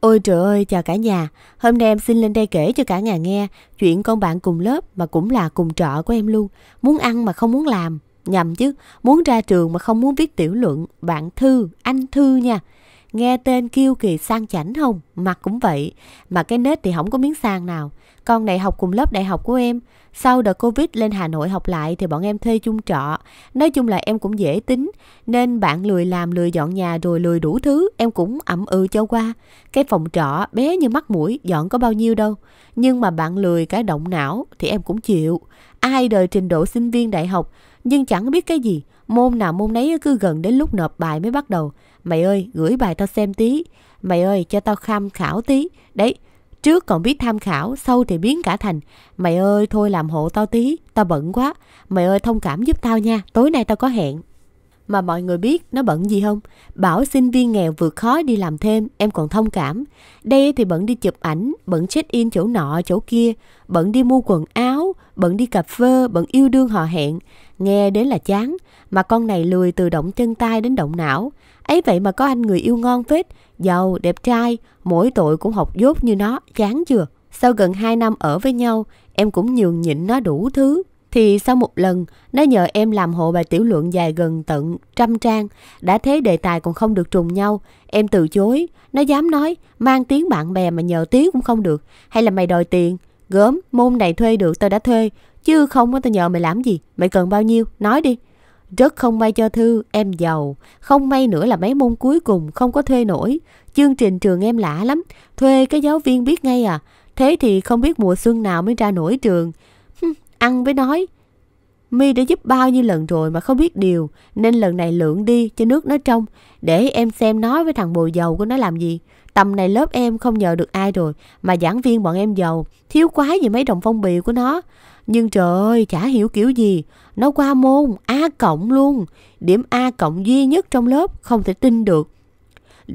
Ôi trời ơi, chào cả nhà. Hôm nay em xin lên đây kể cho cả nhà nghe chuyện con bạn cùng lớp mà cũng là cùng trọ của em luôn. Muốn ăn mà không muốn làm. Nhầm chứ, muốn ra trường mà không muốn viết tiểu luận. Bạn Thư, anh Thư nha. Nghe tên kêu kỳ sang chảnh không? Mặt cũng vậy. Mà cái nết thì không có miếng sang nào. Con này học cùng lớp đại học của em. Sau đợt Covid lên Hà Nội học lại thì bọn em thuê chung trọ. Nói chung là em cũng dễ tính. Nên bạn lười làm, lười dọn nhà rồi lười đủ thứ. Em cũng ẩm ừ cho qua. Cái phòng trọ bé như mắt mũi, dọn có bao nhiêu đâu. Nhưng mà bạn lười cái động não thì em cũng chịu. Ai đời trình độ sinh viên đại học nhưng chẳng biết cái gì Môn nào môn nấy cứ gần đến lúc nộp bài mới bắt đầu. Mày ơi, gửi bài tao xem tí. Mày ơi, cho tao tham khảo tí. Đấy, trước còn biết tham khảo, sau thì biến cả thành. Mày ơi, thôi làm hộ tao tí, tao bận quá. Mày ơi, thông cảm giúp tao nha, tối nay tao có hẹn. Mà mọi người biết nó bận gì không? Bảo sinh viên nghèo vượt khó đi làm thêm, em còn thông cảm. Đây thì bận đi chụp ảnh, bận check-in chỗ nọ chỗ kia, bận đi mua quần áo, bận đi cà phê, bận yêu đương họ hẹn. Nghe đến là chán, mà con này lười từ động chân tay đến động não. Ấy vậy mà có anh người yêu ngon phết, giàu, đẹp trai, mỗi tội cũng học dốt như nó, chán chưa? Sau gần 2 năm ở với nhau, em cũng nhường nhịn nó đủ thứ. Thì sau một lần, nó nhờ em làm hộ bài tiểu luận dài gần tận trăm trang. Đã thế đề tài còn không được trùng nhau. Em từ chối. Nó dám nói, mang tiếng bạn bè mà nhờ tiếng cũng không được. Hay là mày đòi tiền. Gớm, môn này thuê được tao đã thuê. Chứ không có tao nhờ mày làm gì, mày cần bao nhiêu, nói đi. Rất không may cho Thư, em giàu. Không may nữa là mấy môn cuối cùng không có thuê nổi. Chương trình trường em lạ lắm, thuê cái giáo viên biết ngay à. Thế thì không biết mùa xuân nào mới ra nổi trường. ăn với nói. mi đã giúp bao nhiêu lần rồi mà không biết điều, nên lần này lượn đi cho nước nó trong, để em xem nói với thằng bồi giàu của nó làm gì. Tầm này lớp em không nhờ được ai rồi, mà giảng viên bọn em giàu, thiếu quá gì mấy đồng phong bì của nó. Nhưng trời ơi, chả hiểu kiểu gì. Nó qua môn A cộng luôn. Điểm A cộng duy nhất trong lớp, không thể tin được.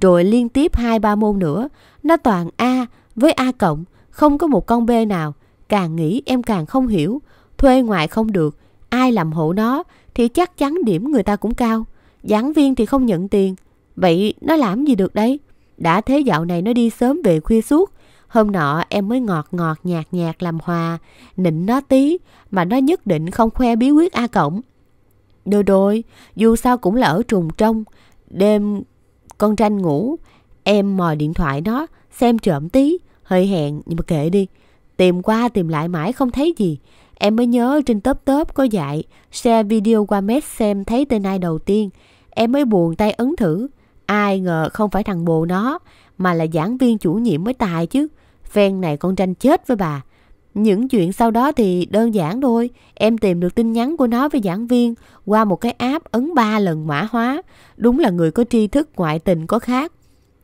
Rồi liên tiếp 2-3 môn nữa, nó toàn A với A cộng, không có một con B nào. Càng nghĩ em càng không hiểu. Thuê ngoại không được, ai làm hộ nó thì chắc chắn điểm người ta cũng cao. Giảng viên thì không nhận tiền. Vậy nó làm gì được đấy? Đã thế dạo này nó đi sớm về khuya suốt Hôm nọ em mới ngọt ngọt nhạt nhạt làm hòa, nịnh nó tí mà nó nhất định không khoe bí quyết A cổng Đôi đôi, dù sao cũng là ở trùng trong, đêm con tranh ngủ, em mò điện thoại nó, xem trộm tí, hơi hẹn nhưng mà kệ đi. Tìm qua tìm lại mãi không thấy gì, em mới nhớ trên tớp tớp có dạy, share video qua mess xem thấy tên ai đầu tiên. Em mới buồn tay ấn thử, ai ngờ không phải thằng bồ nó, mà là giảng viên chủ nhiệm mới tài chứ. Phen này con tranh chết với bà. Những chuyện sau đó thì đơn giản thôi. Em tìm được tin nhắn của nó với giảng viên qua một cái app ấn ba lần mã hóa. Đúng là người có tri thức ngoại tình có khác.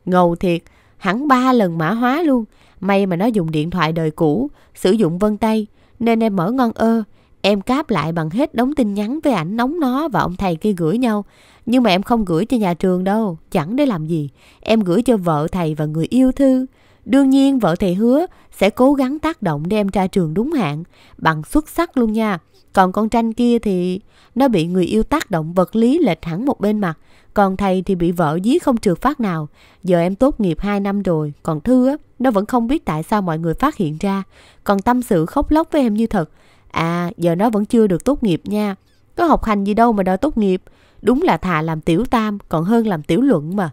Ngầu thiệt, hẳn ba lần mã hóa luôn. May mà nó dùng điện thoại đời cũ, sử dụng vân tay. Nên em mở ngon ơ. Em cáp lại bằng hết đống tin nhắn với ảnh nóng nó và ông thầy kia gửi nhau. Nhưng mà em không gửi cho nhà trường đâu, chẳng để làm gì. Em gửi cho vợ thầy và người yêu thư. Đương nhiên vợ thầy hứa sẽ cố gắng tác động đem em ra trường đúng hạn, bằng xuất sắc luôn nha. Còn con tranh kia thì nó bị người yêu tác động vật lý lệch hẳn một bên mặt, còn thầy thì bị vợ dí không trượt phát nào. Giờ em tốt nghiệp 2 năm rồi, còn Thư á, nó vẫn không biết tại sao mọi người phát hiện ra, còn tâm sự khóc lóc với em như thật. À, giờ nó vẫn chưa được tốt nghiệp nha. Có học hành gì đâu mà đòi tốt nghiệp. Đúng là thà làm tiểu tam còn hơn làm tiểu luận mà.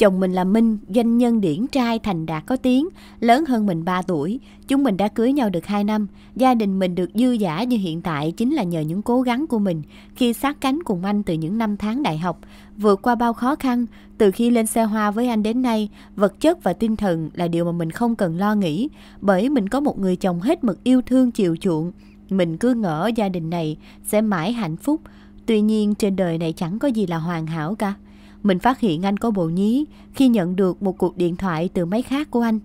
Chồng mình là Minh, doanh nhân điển trai thành đạt có tiếng, lớn hơn mình 3 tuổi. Chúng mình đã cưới nhau được 2 năm. Gia đình mình được dư giả như hiện tại chính là nhờ những cố gắng của mình khi sát cánh cùng anh từ những năm tháng đại học. Vượt qua bao khó khăn, từ khi lên xe hoa với anh đến nay, vật chất và tinh thần là điều mà mình không cần lo nghĩ, bởi mình có một người chồng hết mực yêu thương chiều chuộng. Mình cứ ngỡ gia đình này sẽ mãi hạnh phúc, tuy nhiên trên đời này chẳng có gì là hoàn hảo cả. Mình phát hiện anh có bộ nhí khi nhận được một cuộc điện thoại từ máy khác của anh.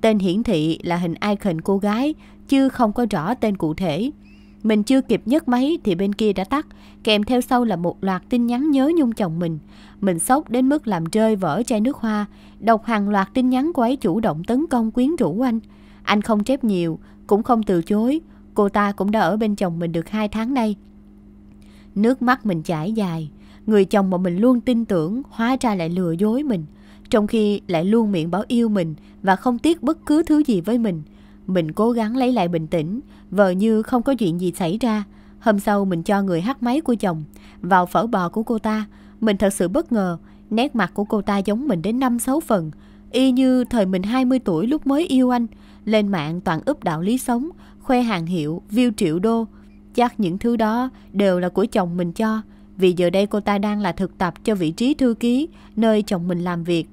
Tên hiển thị là hình icon cô gái, chứ không có rõ tên cụ thể. Mình chưa kịp nhấc máy thì bên kia đã tắt, kèm theo sau là một loạt tin nhắn nhớ nhung chồng mình. Mình sốc đến mức làm rơi vỡ chai nước hoa, đọc hàng loạt tin nhắn của ấy chủ động tấn công quyến rũ anh. Anh không chép nhiều, cũng không từ chối, cô ta cũng đã ở bên chồng mình được hai tháng nay. Nước mắt mình chảy dài, người chồng mà mình luôn tin tưởng hóa ra lại lừa dối mình trong khi lại luôn miệng bảo yêu mình và không tiếc bất cứ thứ gì với mình mình cố gắng lấy lại bình tĩnh vờ như không có chuyện gì xảy ra hôm sau mình cho người hát máy của chồng vào phở bò của cô ta mình thật sự bất ngờ nét mặt của cô ta giống mình đến năm sáu phần y như thời mình 20 tuổi lúc mới yêu anh lên mạng toàn úp đạo lý sống khoe hàng hiệu view triệu đô chắc những thứ đó đều là của chồng mình cho vì giờ đây cô ta đang là thực tập cho vị trí thư ký nơi chồng mình làm việc.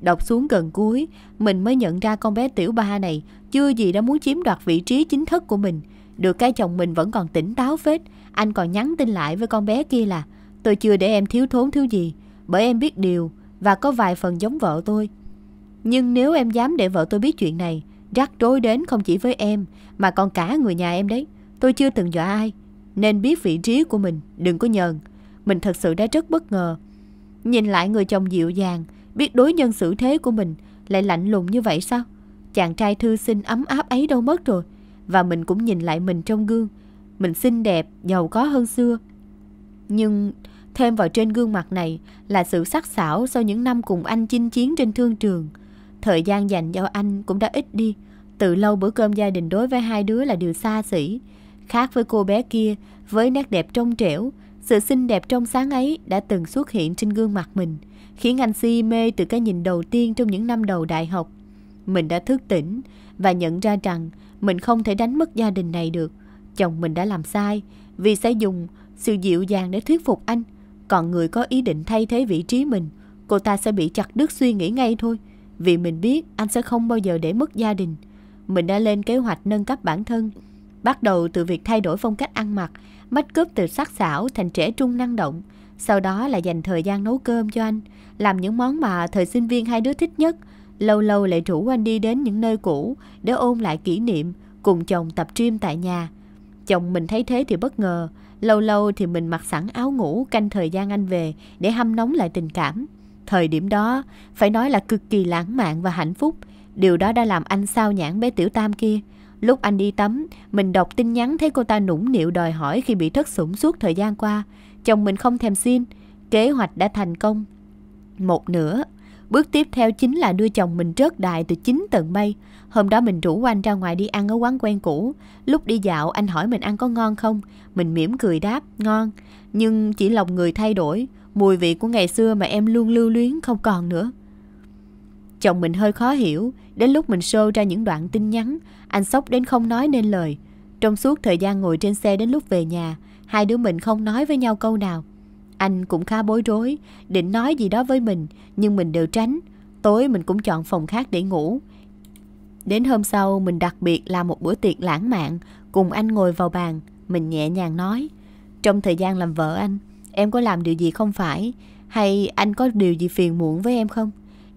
Đọc xuống gần cuối, mình mới nhận ra con bé tiểu ba này chưa gì đã muốn chiếm đoạt vị trí chính thức của mình. Được cái chồng mình vẫn còn tỉnh táo phết, anh còn nhắn tin lại với con bé kia là tôi chưa để em thiếu thốn thiếu gì, bởi em biết điều và có vài phần giống vợ tôi. Nhưng nếu em dám để vợ tôi biết chuyện này, rắc rối đến không chỉ với em mà còn cả người nhà em đấy. Tôi chưa từng dọa ai, nên biết vị trí của mình, đừng có nhờn. Mình thật sự đã rất bất ngờ. Nhìn lại người chồng dịu dàng, biết đối nhân xử thế của mình lại lạnh lùng như vậy sao? Chàng trai thư sinh ấm áp ấy đâu mất rồi. Và mình cũng nhìn lại mình trong gương. Mình xinh đẹp, giàu có hơn xưa. Nhưng thêm vào trên gương mặt này là sự sắc sảo sau những năm cùng anh chinh chiến trên thương trường. Thời gian dành cho anh cũng đã ít đi. Từ lâu bữa cơm gia đình đối với hai đứa là điều xa xỉ. Khác với cô bé kia, với nét đẹp trong trẻo, sự xinh đẹp trong sáng ấy đã từng xuất hiện trên gương mặt mình, khiến anh si mê từ cái nhìn đầu tiên trong những năm đầu đại học. Mình đã thức tỉnh và nhận ra rằng mình không thể đánh mất gia đình này được. Chồng mình đã làm sai vì sẽ dùng sự dịu dàng để thuyết phục anh. Còn người có ý định thay thế vị trí mình, cô ta sẽ bị chặt đứt suy nghĩ ngay thôi. Vì mình biết anh sẽ không bao giờ để mất gia đình. Mình đã lên kế hoạch nâng cấp bản thân, bắt đầu từ việc thay đổi phong cách ăn mặc Mất cướp từ sắc xảo thành trẻ trung năng động. Sau đó là dành thời gian nấu cơm cho anh, làm những món mà thời sinh viên hai đứa thích nhất. Lâu lâu lại rủ anh đi đến những nơi cũ để ôn lại kỷ niệm, cùng chồng tập gym tại nhà. Chồng mình thấy thế thì bất ngờ, lâu lâu thì mình mặc sẵn áo ngủ canh thời gian anh về để hâm nóng lại tình cảm. Thời điểm đó, phải nói là cực kỳ lãng mạn và hạnh phúc. Điều đó đã làm anh sao nhãn bé Tiểu Tam kia. Lúc anh đi tắm, mình đọc tin nhắn thấy cô ta nũng nịu đòi hỏi khi bị thất sủng suốt thời gian qua. Chồng mình không thèm xin, kế hoạch đã thành công. Một nửa, bước tiếp theo chính là đưa chồng mình rớt đại từ chín tầng mây. Hôm đó mình rủ anh ra ngoài đi ăn ở quán quen cũ. Lúc đi dạo anh hỏi mình ăn có ngon không? Mình mỉm cười đáp, ngon. Nhưng chỉ lòng người thay đổi, mùi vị của ngày xưa mà em luôn lưu luyến không còn nữa. Chồng mình hơi khó hiểu, đến lúc mình show ra những đoạn tin nhắn, anh sốc đến không nói nên lời. Trong suốt thời gian ngồi trên xe đến lúc về nhà, hai đứa mình không nói với nhau câu nào. Anh cũng khá bối rối, định nói gì đó với mình, nhưng mình đều tránh. Tối mình cũng chọn phòng khác để ngủ. Đến hôm sau, mình đặc biệt là một bữa tiệc lãng mạn, cùng anh ngồi vào bàn, mình nhẹ nhàng nói. Trong thời gian làm vợ anh, em có làm điều gì không phải? Hay anh có điều gì phiền muộn với em không?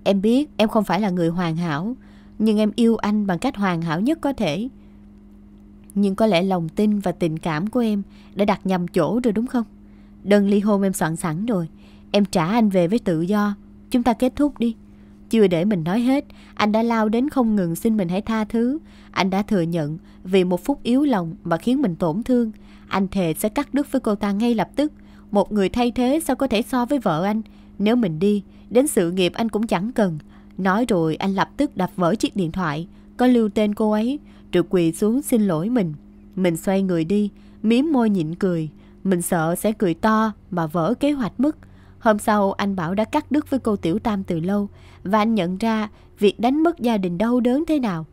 Em biết em không phải là người hoàn hảo, nhưng em yêu anh bằng cách hoàn hảo nhất có thể nhưng có lẽ lòng tin và tình cảm của em đã đặt nhầm chỗ rồi đúng không đơn ly hôn em soạn sẵn rồi em trả anh về với tự do chúng ta kết thúc đi chưa để mình nói hết anh đã lao đến không ngừng xin mình hãy tha thứ anh đã thừa nhận vì một phút yếu lòng mà khiến mình tổn thương anh thề sẽ cắt đứt với cô ta ngay lập tức một người thay thế sao có thể so với vợ anh nếu mình đi đến sự nghiệp anh cũng chẳng cần Nói rồi anh lập tức đập vỡ chiếc điện thoại, có lưu tên cô ấy, rồi quỳ xuống xin lỗi mình. Mình xoay người đi, miếm môi nhịn cười. Mình sợ sẽ cười to mà vỡ kế hoạch mất. Hôm sau anh Bảo đã cắt đứt với cô Tiểu Tam từ lâu và anh nhận ra việc đánh mất gia đình đau đớn thế nào.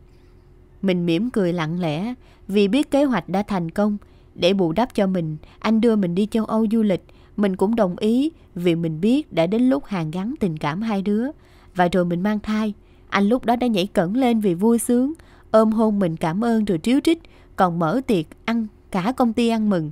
Mình mỉm cười lặng lẽ vì biết kế hoạch đã thành công. Để bù đắp cho mình, anh đưa mình đi châu Âu du lịch. Mình cũng đồng ý vì mình biết đã đến lúc hàn gắn tình cảm hai đứa. Và rồi mình mang thai, anh lúc đó đã nhảy cẩn lên vì vui sướng, ôm hôn mình cảm ơn rồi triếu trích, còn mở tiệc ăn cả công ty ăn mừng.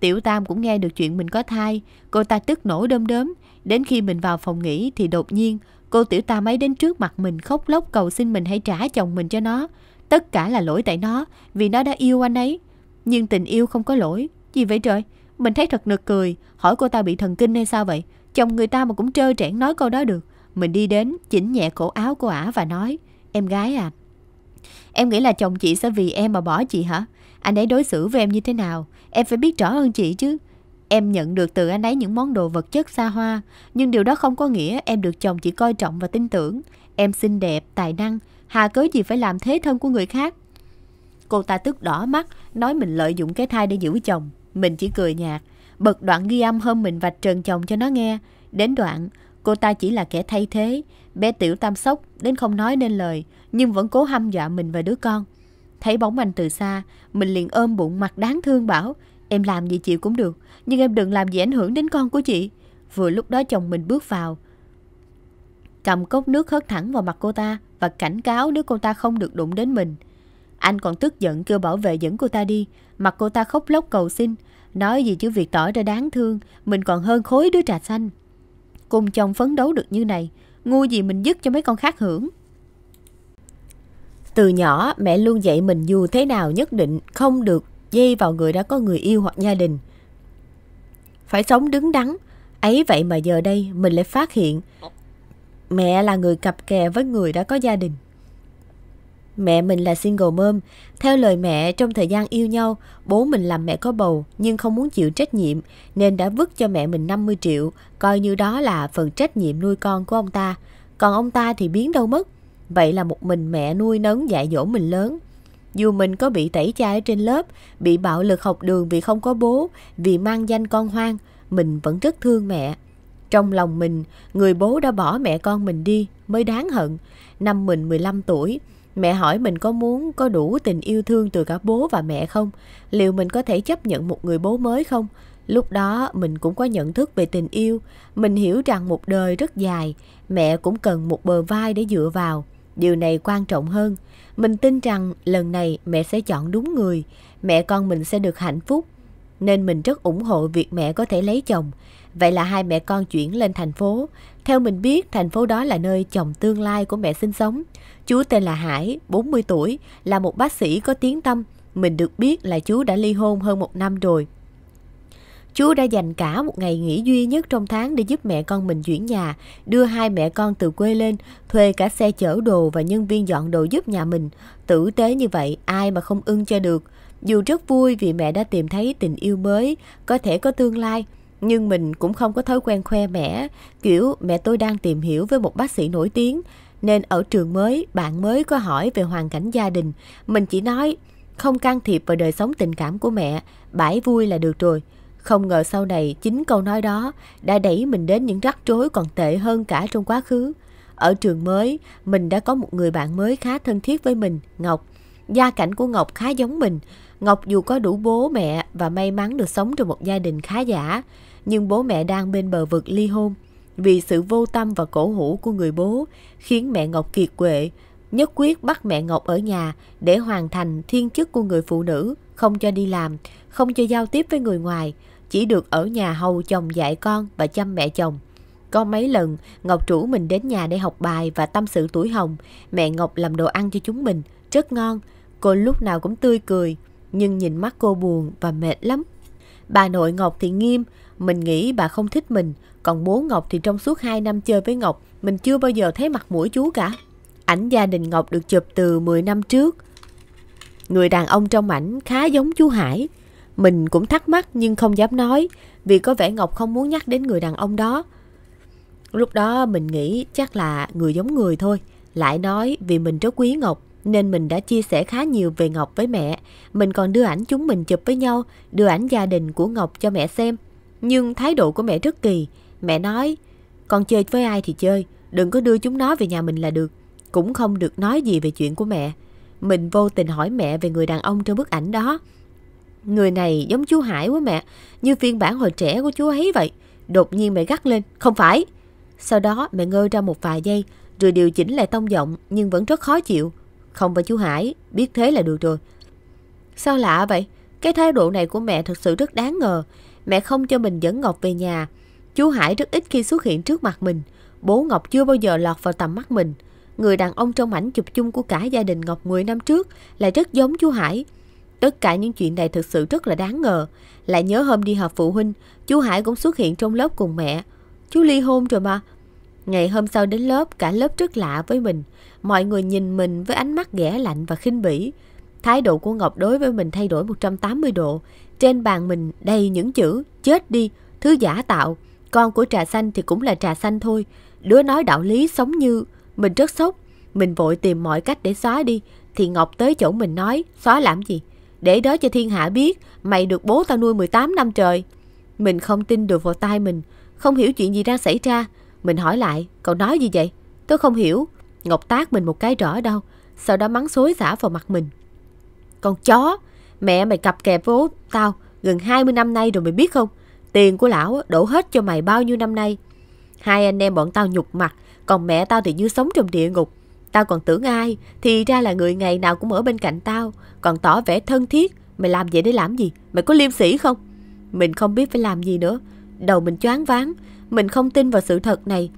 Tiểu Tam cũng nghe được chuyện mình có thai, cô ta tức nổ đơm đớm. Đến khi mình vào phòng nghỉ thì đột nhiên cô Tiểu Tam ấy đến trước mặt mình khóc lóc cầu xin mình hãy trả chồng mình cho nó. Tất cả là lỗi tại nó, vì nó đã yêu anh ấy. Nhưng tình yêu không có lỗi. Gì vậy trời? Mình thấy thật nực cười, hỏi cô ta bị thần kinh hay sao vậy? Chồng người ta mà cũng trơ trẽn nói câu đó được. Mình đi đến chỉnh nhẹ cổ áo của ả và nói Em gái à Em nghĩ là chồng chị sẽ vì em mà bỏ chị hả Anh ấy đối xử với em như thế nào Em phải biết rõ hơn chị chứ Em nhận được từ anh ấy những món đồ vật chất xa hoa Nhưng điều đó không có nghĩa em được chồng chị coi trọng và tin tưởng Em xinh đẹp, tài năng Hà cớ gì phải làm thế thân của người khác Cô ta tức đỏ mắt Nói mình lợi dụng cái thai để giữ chồng Mình chỉ cười nhạt Bật đoạn ghi âm hôm mình vạch trần chồng cho nó nghe Đến đoạn Cô ta chỉ là kẻ thay thế, bé tiểu tam sốc đến không nói nên lời, nhưng vẫn cố hăm dọa mình và đứa con. Thấy bóng anh từ xa, mình liền ôm bụng mặt đáng thương bảo, em làm gì chịu cũng được, nhưng em đừng làm gì ảnh hưởng đến con của chị. Vừa lúc đó chồng mình bước vào, cầm cốc nước hớt thẳng vào mặt cô ta và cảnh cáo nếu cô ta không được đụng đến mình. Anh còn tức giận kêu bảo vệ dẫn cô ta đi, mặt cô ta khóc lóc cầu xin, nói gì chứ việc tỏ ra đáng thương, mình còn hơn khối đứa trà xanh. Cùng chồng phấn đấu được như này Ngu gì mình dứt cho mấy con khác hưởng Từ nhỏ mẹ luôn dạy mình dù thế nào nhất định Không được dây vào người đã có người yêu hoặc gia đình Phải sống đứng đắn Ấy vậy mà giờ đây mình lại phát hiện Mẹ là người cặp kè với người đã có gia đình Mẹ mình là single mom. Theo lời mẹ, trong thời gian yêu nhau, bố mình làm mẹ có bầu nhưng không muốn chịu trách nhiệm nên đã vứt cho mẹ mình 50 triệu, coi như đó là phần trách nhiệm nuôi con của ông ta. Còn ông ta thì biến đâu mất. Vậy là một mình mẹ nuôi nấng dạy dỗ mình lớn. Dù mình có bị tẩy chay trên lớp, bị bạo lực học đường vì không có bố, vì mang danh con hoang, mình vẫn rất thương mẹ. Trong lòng mình, người bố đã bỏ mẹ con mình đi mới đáng hận. Năm mình 15 tuổi, Mẹ hỏi mình có muốn có đủ tình yêu thương từ cả bố và mẹ không? Liệu mình có thể chấp nhận một người bố mới không? Lúc đó mình cũng có nhận thức về tình yêu, mình hiểu rằng một đời rất dài, mẹ cũng cần một bờ vai để dựa vào. Điều này quan trọng hơn. Mình tin rằng lần này mẹ sẽ chọn đúng người, mẹ con mình sẽ được hạnh phúc nên mình rất ủng hộ việc mẹ có thể lấy chồng. Vậy là hai mẹ con chuyển lên thành phố. Theo mình biết, thành phố đó là nơi chồng tương lai của mẹ sinh sống. Chú tên là Hải, 40 tuổi, là một bác sĩ có tiếng tâm. Mình được biết là chú đã ly hôn hơn một năm rồi. Chú đã dành cả một ngày nghỉ duy nhất trong tháng để giúp mẹ con mình chuyển nhà, đưa hai mẹ con từ quê lên, thuê cả xe chở đồ và nhân viên dọn đồ giúp nhà mình. Tử tế như vậy, ai mà không ưng cho được. Dù rất vui vì mẹ đã tìm thấy tình yêu mới, có thể có tương lai, nhưng mình cũng không có thói quen khoe mẹ kiểu mẹ tôi đang tìm hiểu với một bác sĩ nổi tiếng, nên ở trường mới, bạn mới có hỏi về hoàn cảnh gia đình, mình chỉ nói không can thiệp vào đời sống tình cảm của mẹ, bãi vui là được rồi. Không ngờ sau này chính câu nói đó đã đẩy mình đến những rắc rối còn tệ hơn cả trong quá khứ. Ở trường mới, mình đã có một người bạn mới khá thân thiết với mình, Ngọc. Gia cảnh của Ngọc khá giống mình, Ngọc dù có đủ bố mẹ và may mắn được sống trong một gia đình khá giả, nhưng bố mẹ đang bên bờ vực ly hôn. Vì sự vô tâm và cổ hủ của người bố khiến mẹ Ngọc kiệt quệ, nhất quyết bắt mẹ Ngọc ở nhà để hoàn thành thiên chức của người phụ nữ, không cho đi làm, không cho giao tiếp với người ngoài, chỉ được ở nhà hầu chồng dạy con và chăm mẹ chồng. Có mấy lần, Ngọc chủ mình đến nhà để học bài và tâm sự tuổi hồng. Mẹ Ngọc làm đồ ăn cho chúng mình, rất ngon. Cô lúc nào cũng tươi cười nhưng nhìn mắt cô buồn và mệt lắm. Bà nội Ngọc thì nghiêm, mình nghĩ bà không thích mình, còn bố Ngọc thì trong suốt 2 năm chơi với Ngọc, mình chưa bao giờ thấy mặt mũi chú cả. Ảnh gia đình Ngọc được chụp từ 10 năm trước. Người đàn ông trong ảnh khá giống chú Hải. Mình cũng thắc mắc nhưng không dám nói, vì có vẻ Ngọc không muốn nhắc đến người đàn ông đó. Lúc đó mình nghĩ chắc là người giống người thôi, lại nói vì mình rất quý Ngọc nên mình đã chia sẻ khá nhiều về Ngọc với mẹ. Mình còn đưa ảnh chúng mình chụp với nhau, đưa ảnh gia đình của Ngọc cho mẹ xem. Nhưng thái độ của mẹ rất kỳ. Mẹ nói, con chơi với ai thì chơi, đừng có đưa chúng nó về nhà mình là được. Cũng không được nói gì về chuyện của mẹ. Mình vô tình hỏi mẹ về người đàn ông trong bức ảnh đó. Người này giống chú Hải quá mẹ, như phiên bản hồi trẻ của chú ấy vậy. Đột nhiên mẹ gắt lên, không phải. Sau đó mẹ ngơ ra một vài giây, rồi điều chỉnh lại tông giọng nhưng vẫn rất khó chịu. Không phải chú Hải, biết thế là được rồi. Sao lạ vậy? Cái thái độ này của mẹ thật sự rất đáng ngờ. Mẹ không cho mình dẫn Ngọc về nhà. Chú Hải rất ít khi xuất hiện trước mặt mình. Bố Ngọc chưa bao giờ lọt vào tầm mắt mình. Người đàn ông trong ảnh chụp chung của cả gia đình Ngọc 10 năm trước lại rất giống chú Hải. Tất cả những chuyện này thực sự rất là đáng ngờ. Lại nhớ hôm đi họp phụ huynh, chú Hải cũng xuất hiện trong lớp cùng mẹ. Chú ly hôn rồi mà. Ngày hôm sau đến lớp, cả lớp rất lạ với mình. Mọi người nhìn mình với ánh mắt ghẻ lạnh và khinh bỉ. Thái độ của Ngọc đối với mình thay đổi 180 độ. Trên bàn mình đầy những chữ chết đi, thứ giả tạo. Con của trà xanh thì cũng là trà xanh thôi. Đứa nói đạo lý sống như mình rất sốc. Mình vội tìm mọi cách để xóa đi. Thì Ngọc tới chỗ mình nói xóa làm gì? Để đó cho thiên hạ biết mày được bố tao nuôi 18 năm trời. Mình không tin được vào tai mình. Không hiểu chuyện gì đang xảy ra. Mình hỏi lại, cậu nói gì vậy? Tôi không hiểu. Ngọc tát mình một cái rõ đâu, sau đó mắng xối xả vào mặt mình. Con chó, mẹ mày cặp kẹp với tao gần 20 năm nay rồi mày biết không? Tiền của lão đổ hết cho mày bao nhiêu năm nay. Hai anh em bọn tao nhục mặt, còn mẹ tao thì như sống trong địa ngục. Tao còn tưởng ai, thì ra là người ngày nào cũng ở bên cạnh tao, còn tỏ vẻ thân thiết. Mày làm vậy để làm gì? Mày có liêm sỉ không? Mình không biết phải làm gì nữa. Đầu mình choáng váng, mình không tin vào sự thật này.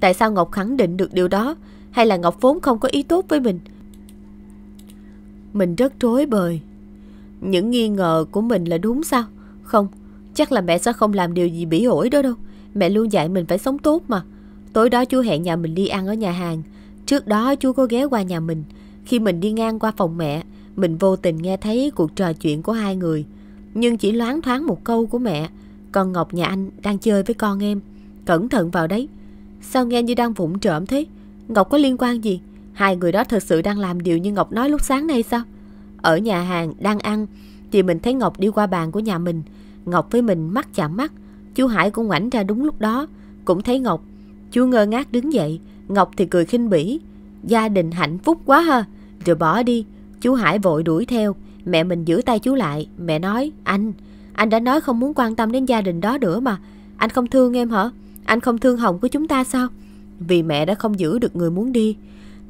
Tại sao Ngọc khẳng định được điều đó? hay là Ngọc vốn không có ý tốt với mình. Mình rất rối bời. Những nghi ngờ của mình là đúng sao? Không, chắc là mẹ sẽ không làm điều gì bỉ ổi đó đâu. Mẹ luôn dạy mình phải sống tốt mà. Tối đó chú hẹn nhà mình đi ăn ở nhà hàng. Trước đó chú có ghé qua nhà mình. Khi mình đi ngang qua phòng mẹ, mình vô tình nghe thấy cuộc trò chuyện của hai người. Nhưng chỉ loáng thoáng một câu của mẹ. Con Ngọc nhà anh đang chơi với con em. Cẩn thận vào đấy. Sao nghe như đang vụng trộm thế? Ngọc có liên quan gì? Hai người đó thật sự đang làm điều như Ngọc nói lúc sáng nay sao? Ở nhà hàng đang ăn, thì mình thấy Ngọc đi qua bàn của nhà mình. Ngọc với mình mắt chạm mắt. Chú Hải cũng ngoảnh ra đúng lúc đó, cũng thấy Ngọc. Chú ngơ ngác đứng dậy, Ngọc thì cười khinh bỉ. Gia đình hạnh phúc quá ha, rồi bỏ đi. Chú Hải vội đuổi theo, mẹ mình giữ tay chú lại. Mẹ nói, anh, anh đã nói không muốn quan tâm đến gia đình đó nữa mà. Anh không thương em hả? Anh không thương Hồng của chúng ta sao? vì mẹ đã không giữ được người muốn đi.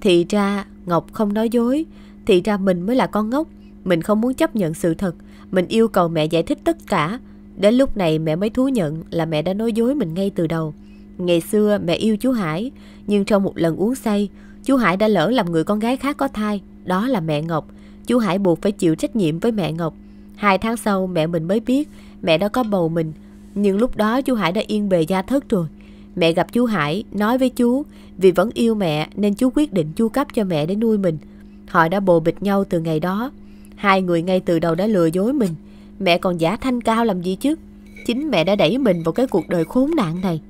Thì ra Ngọc không nói dối, thì ra mình mới là con ngốc. Mình không muốn chấp nhận sự thật, mình yêu cầu mẹ giải thích tất cả. Đến lúc này mẹ mới thú nhận là mẹ đã nói dối mình ngay từ đầu. Ngày xưa mẹ yêu chú Hải, nhưng trong một lần uống say, chú Hải đã lỡ làm người con gái khác có thai, đó là mẹ Ngọc. Chú Hải buộc phải chịu trách nhiệm với mẹ Ngọc. Hai tháng sau mẹ mình mới biết mẹ đã có bầu mình, nhưng lúc đó chú Hải đã yên bề gia thất rồi. Mẹ gặp chú Hải, nói với chú, vì vẫn yêu mẹ nên chú quyết định chu cấp cho mẹ để nuôi mình. Họ đã bồ bịch nhau từ ngày đó. Hai người ngay từ đầu đã lừa dối mình. Mẹ còn giả thanh cao làm gì chứ? Chính mẹ đã đẩy mình vào cái cuộc đời khốn nạn này.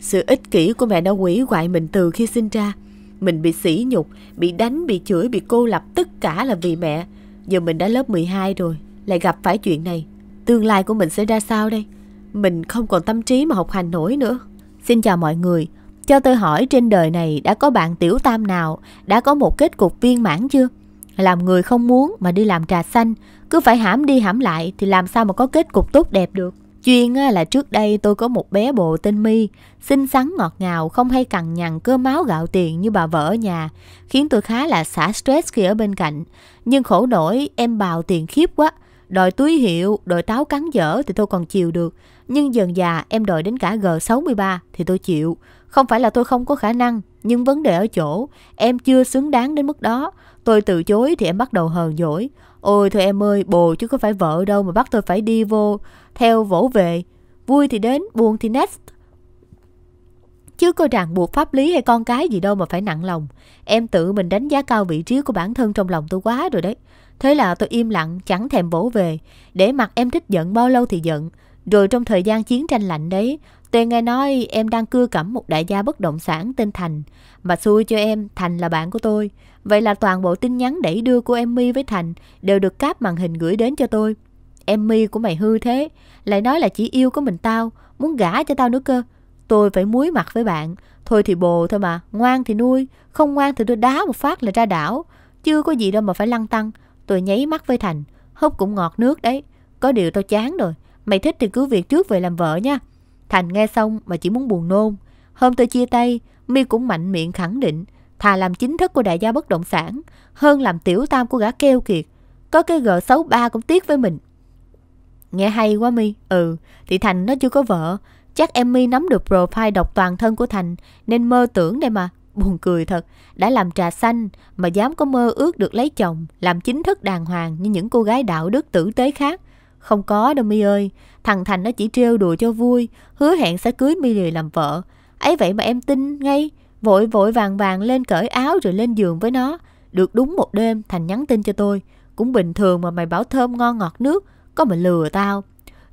Sự ích kỷ của mẹ đã quỷ hoại mình từ khi sinh ra. Mình bị sỉ nhục, bị đánh, bị chửi, bị cô lập tất cả là vì mẹ. Giờ mình đã lớp 12 rồi, lại gặp phải chuyện này. Tương lai của mình sẽ ra sao đây? Mình không còn tâm trí mà học hành nổi nữa. Xin chào mọi người, cho tôi hỏi trên đời này đã có bạn tiểu tam nào đã có một kết cục viên mãn chưa? Làm người không muốn mà đi làm trà xanh, cứ phải hãm đi hãm lại thì làm sao mà có kết cục tốt đẹp được. chuyên là trước đây tôi có một bé bộ tên mi xinh xắn ngọt ngào, không hay cằn nhằn cơ máu gạo tiền như bà vợ ở nhà, khiến tôi khá là xả stress khi ở bên cạnh. Nhưng khổ nổi em bào tiền khiếp quá, đòi túi hiệu, đòi táo cắn dở thì tôi còn chịu được. Nhưng dần già em đòi đến cả G63 thì tôi chịu. Không phải là tôi không có khả năng, nhưng vấn đề ở chỗ, em chưa xứng đáng đến mức đó. Tôi từ chối thì em bắt đầu hờn dỗi. Ôi thôi em ơi, bồ chứ có phải vợ đâu mà bắt tôi phải đi vô, theo vỗ về. Vui thì đến, buồn thì next. Chứ có ràng buộc pháp lý hay con cái gì đâu mà phải nặng lòng. Em tự mình đánh giá cao vị trí của bản thân trong lòng tôi quá rồi đấy. Thế là tôi im lặng chẳng thèm vỗ về Để mặc em thích giận bao lâu thì giận Rồi trong thời gian chiến tranh lạnh đấy Tôi nghe nói em đang cưa cẩm một đại gia bất động sản tên Thành Mà xui cho em Thành là bạn của tôi Vậy là toàn bộ tin nhắn đẩy đưa của em My với Thành Đều được cáp màn hình gửi đến cho tôi Em My của mày hư thế Lại nói là chỉ yêu có mình tao Muốn gả cho tao nữa cơ Tôi phải muối mặt với bạn Thôi thì bồ thôi mà Ngoan thì nuôi Không ngoan thì tôi đá một phát là ra đảo Chưa có gì đâu mà phải lăng tăng Tôi nháy mắt với Thành Hốc cũng ngọt nước đấy Có điều tao chán rồi Mày thích thì cứ việc trước về làm vợ nha Thành nghe xong mà chỉ muốn buồn nôn Hôm tôi chia tay mi cũng mạnh miệng khẳng định Thà làm chính thức của đại gia bất động sản Hơn làm tiểu tam của gã keo kiệt Có cái gợ xấu ba cũng tiếc với mình Nghe hay quá mi Ừ thì Thành nó chưa có vợ Chắc em mi nắm được profile độc toàn thân của Thành Nên mơ tưởng đây mà buồn cười thật, đã làm trà xanh mà dám có mơ ước được lấy chồng, làm chính thức đàng hoàng như những cô gái đạo đức tử tế khác. Không có đâu mi ơi, thằng Thành nó chỉ trêu đùa cho vui, hứa hẹn sẽ cưới mi lười làm vợ. ấy vậy mà em tin ngay, vội vội vàng vàng lên cởi áo rồi lên giường với nó. Được đúng một đêm, Thành nhắn tin cho tôi. Cũng bình thường mà mày bảo thơm ngon ngọt nước, có mà lừa tao.